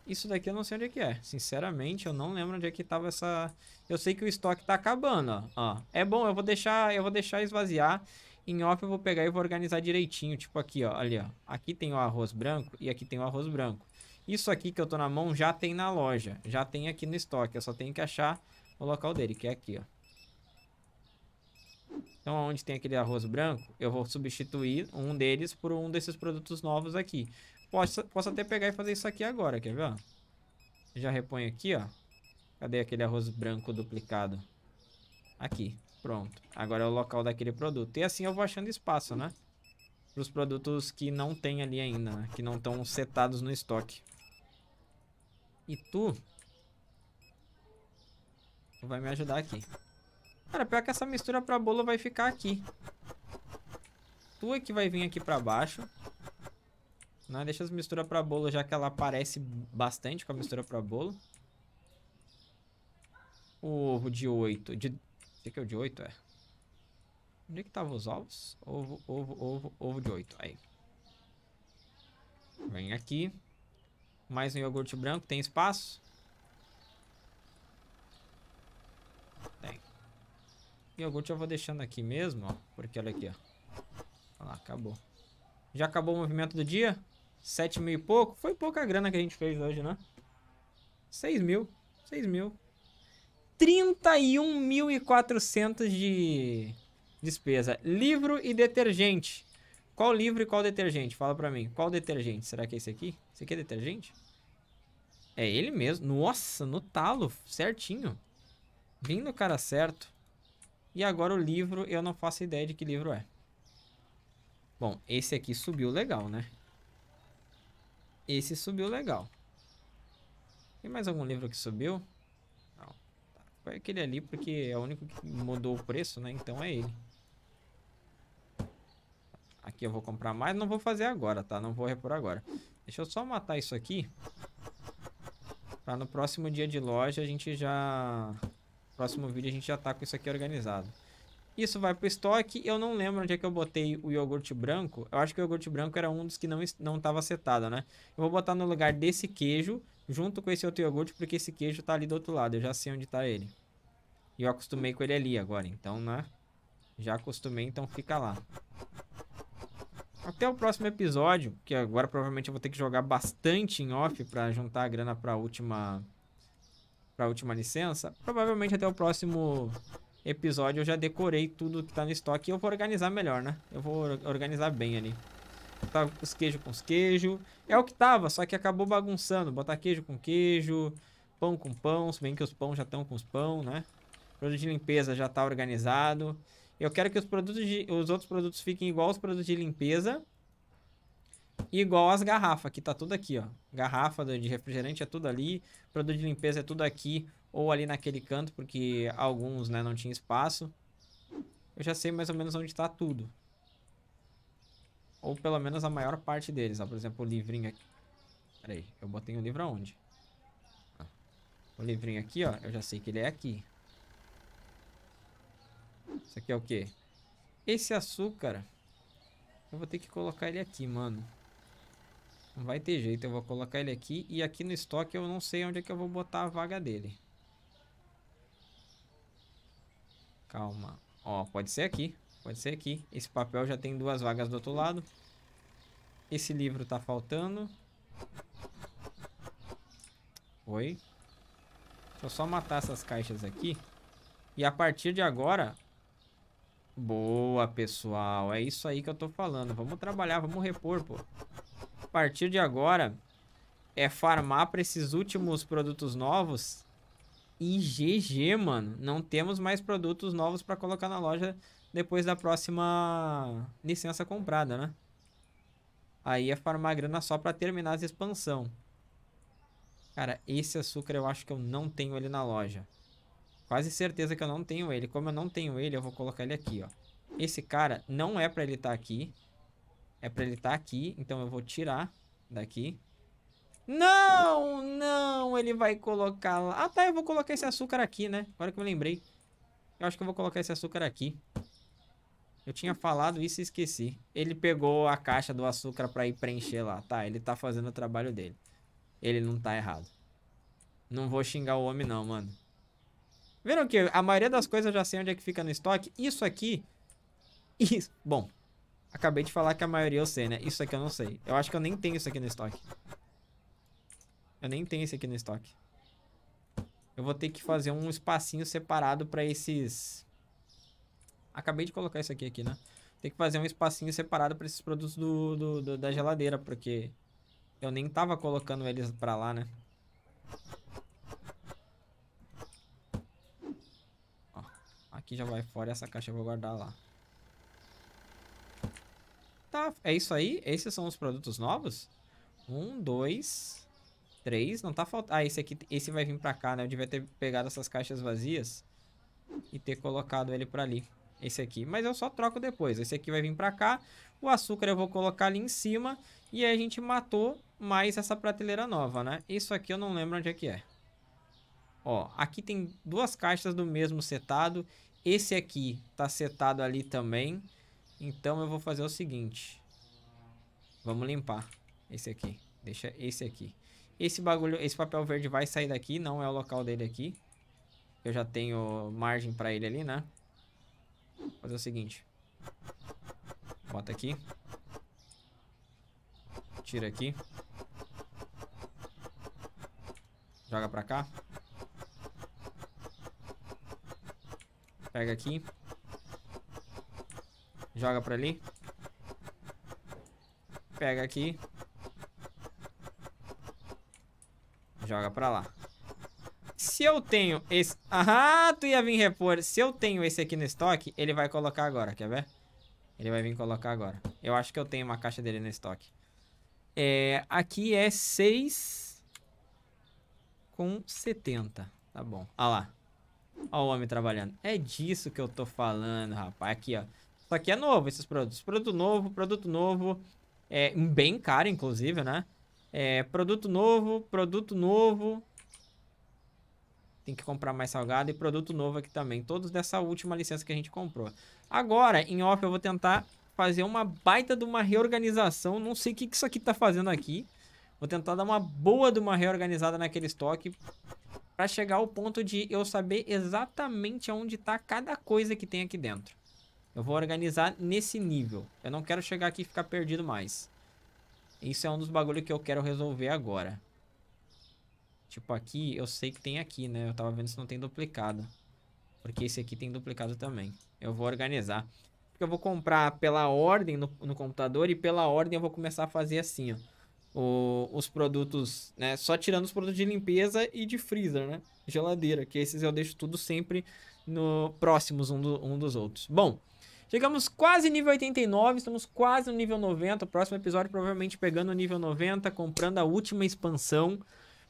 Isso daqui eu não sei onde é que é. Sinceramente, eu não lembro onde é que tava essa... Eu sei que o estoque tá acabando, ó. ó. É bom, eu vou deixar, eu vou deixar esvaziar. Em off eu vou pegar e vou organizar direitinho. Tipo aqui, ó. Ali, ó. Aqui tem o arroz branco e aqui tem o arroz branco. Isso aqui que eu tô na mão já tem na loja. Já tem aqui no estoque. Eu só tenho que achar o local dele, que é aqui, ó. Então, onde tem aquele arroz branco, eu vou substituir um deles por um desses produtos novos aqui. Posso, posso até pegar e fazer isso aqui agora, quer ver? Já reponho aqui, ó. Cadê aquele arroz branco duplicado? Aqui, pronto. Agora é o local daquele produto. E assim eu vou achando espaço, né? Para os produtos que não tem ali ainda, né? Que não estão setados no estoque. E tu... Vai me ajudar aqui. Cara, pior que essa mistura pra bolo vai ficar aqui. Tua que vai vir aqui pra baixo. Né, deixa as misturas pra bolo, já que ela aparece bastante com a mistura pra bolo. O ovo de 8. De... O que é o de 8? É. Onde é que estavam os ovos? Ovo, ovo, ovo, ovo de 8. Aí. Vem aqui. Mais um iogurte branco. Tem espaço? Iogurte eu vou deixando aqui mesmo, ó. Porque olha aqui, ó. Olha lá, acabou. Já acabou o movimento do dia? 7 mil e pouco? Foi pouca grana que a gente fez hoje, né? 6 mil. 6 mil. e mil quatrocentos de despesa. Livro e detergente. Qual livro e qual detergente? Fala pra mim. Qual detergente? Será que é esse aqui? Esse aqui é detergente? É ele mesmo. Nossa, no talo. Certinho. Vindo o cara certo. E agora o livro, eu não faço ideia de que livro é. Bom, esse aqui subiu legal, né? Esse subiu legal. Tem mais algum livro que subiu? Não. Foi aquele ali porque é o único que mudou o preço, né? Então é ele. Aqui eu vou comprar mais. Não vou fazer agora, tá? Não vou repor agora. Deixa eu só matar isso aqui. Pra no próximo dia de loja a gente já... Próximo vídeo a gente já tá com isso aqui organizado. Isso vai pro estoque. Eu não lembro onde é que eu botei o iogurte branco. Eu acho que o iogurte branco era um dos que não, não tava setado, né? Eu vou botar no lugar desse queijo, junto com esse outro iogurte, porque esse queijo tá ali do outro lado. Eu já sei onde tá ele. E eu acostumei com ele ali agora, então, né? Já acostumei, então fica lá. Até o próximo episódio, que agora provavelmente eu vou ter que jogar bastante em off pra juntar a grana pra última para a última licença, provavelmente até o próximo episódio eu já decorei tudo que tá no estoque e eu vou organizar melhor, né? Eu vou organizar bem ali. Botar tá os queijos com os queijos. É o que tava, só que acabou bagunçando. Botar queijo com queijo, pão com pão, se bem que os pão já estão com os pão, né? O produto de limpeza já tá organizado. Eu quero que os produtos de, os outros produtos fiquem igual aos produtos de limpeza, igual as garrafas, que tá tudo aqui, ó. Garrafa de refrigerante é tudo ali, produto de limpeza é tudo aqui, ou ali naquele canto, porque alguns, né, não tinha espaço. Eu já sei mais ou menos onde tá tudo. Ou pelo menos a maior parte deles, ó. Por exemplo, o livrinho aqui. Peraí, eu botei o um livro aonde? O livrinho aqui, ó, eu já sei que ele é aqui. Isso aqui é o quê? Esse açúcar, eu vou ter que colocar ele aqui, mano. Não vai ter jeito, eu vou colocar ele aqui. E aqui no estoque eu não sei onde é que eu vou botar a vaga dele. Calma. Ó, pode ser aqui. Pode ser aqui. Esse papel já tem duas vagas do outro lado. Esse livro tá faltando. Oi. Deixa eu só matar essas caixas aqui. E a partir de agora... Boa, pessoal. É isso aí que eu tô falando. Vamos trabalhar, vamos repor, pô partir de agora é farmar para esses últimos produtos novos e GG, mano. Não temos mais produtos novos para colocar na loja depois da próxima licença comprada, né? Aí é farmar grana só para terminar as expansão. Cara, esse açúcar eu acho que eu não tenho ele na loja. Quase certeza que eu não tenho ele. Como eu não tenho ele, eu vou colocar ele aqui, ó. Esse cara não é para ele estar tá aqui. É pra ele estar tá aqui, então eu vou tirar daqui. Não, não, ele vai colocar lá. Ah, tá, eu vou colocar esse açúcar aqui, né? Agora que eu me lembrei. Eu acho que eu vou colocar esse açúcar aqui. Eu tinha falado isso e esqueci. Ele pegou a caixa do açúcar pra ir preencher lá. Tá, ele tá fazendo o trabalho dele. Ele não tá errado. Não vou xingar o homem não, mano. Viram que a maioria das coisas eu já sei onde é que fica no estoque? Isso aqui... Isso... Bom, Acabei de falar que a maioria eu sei, né? Isso aqui eu não sei. Eu acho que eu nem tenho isso aqui no estoque. Eu nem tenho isso aqui no estoque. Eu vou ter que fazer um espacinho separado pra esses... Acabei de colocar isso aqui, aqui né? Tem que fazer um espacinho separado pra esses produtos do, do, do, da geladeira, porque... Eu nem tava colocando eles pra lá, né? Ó, aqui já vai fora essa caixa eu vou guardar lá. Tá, é isso aí? Esses são os produtos novos? Um, dois, três. Não tá faltando... Ah, esse aqui, esse vai vir pra cá, né? Eu devia ter pegado essas caixas vazias e ter colocado ele pra ali. Esse aqui. Mas eu só troco depois. Esse aqui vai vir pra cá. O açúcar eu vou colocar ali em cima. E aí a gente matou mais essa prateleira nova, né? Isso aqui eu não lembro onde é que é. Ó, aqui tem duas caixas do mesmo setado. Esse aqui tá setado ali também. Então eu vou fazer o seguinte. Vamos limpar esse aqui. Deixa esse aqui. Esse bagulho, esse papel verde vai sair daqui, não é o local dele aqui. Eu já tenho margem pra ele ali, né? Vou fazer o seguinte. Bota aqui. Tira aqui. Joga pra cá. Pega aqui. Joga pra ali. Pega aqui. Joga pra lá. Se eu tenho esse... Ah, tu ia vir repor. Se eu tenho esse aqui no estoque, ele vai colocar agora, quer ver? Ele vai vir colocar agora. Eu acho que eu tenho uma caixa dele no estoque. É, aqui é 6 com 70. Tá bom. Olha lá. Olha o homem trabalhando. É disso que eu tô falando, rapaz. Aqui, ó. Só que é novo esses produtos. Produto novo, produto novo. É, bem caro, inclusive, né? É, produto novo, produto novo. Tem que comprar mais salgado e produto novo aqui também. Todos dessa última licença que a gente comprou. Agora, em off, eu vou tentar fazer uma baita de uma reorganização. Não sei o que, isso aqui tá fazendo aqui. Vou tentar dar uma boa de uma reorganizada naquele estoque para chegar ao ponto de eu saber exatamente onde tá cada coisa que tem aqui dentro. Eu vou organizar nesse nível. Eu não quero chegar aqui e ficar perdido mais. Isso é um dos bagulhos que eu quero resolver agora. Tipo, aqui, eu sei que tem aqui, né? Eu tava vendo se não tem duplicado. Porque esse aqui tem duplicado também. Eu vou organizar. Porque eu vou comprar pela ordem no, no computador e pela ordem eu vou começar a fazer assim, ó. O, os produtos, né? Só tirando os produtos de limpeza e de freezer, né? Geladeira, que esses eu deixo tudo sempre no próximos um, do, um dos outros. Bom, Chegamos quase nível 89, estamos quase no nível 90. O próximo episódio provavelmente pegando o nível 90, comprando a última expansão.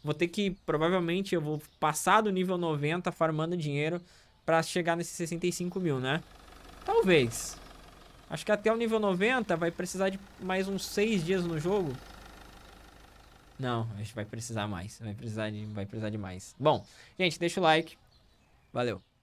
Vou ter que, provavelmente, eu vou passar do nível 90, farmando dinheiro para chegar nesses 65 mil, né? Talvez. Acho que até o nível 90 vai precisar de mais uns 6 dias no jogo. Não, a gente vai precisar mais. Vai precisar de, vai precisar de mais. Bom, gente, deixa o like. Valeu.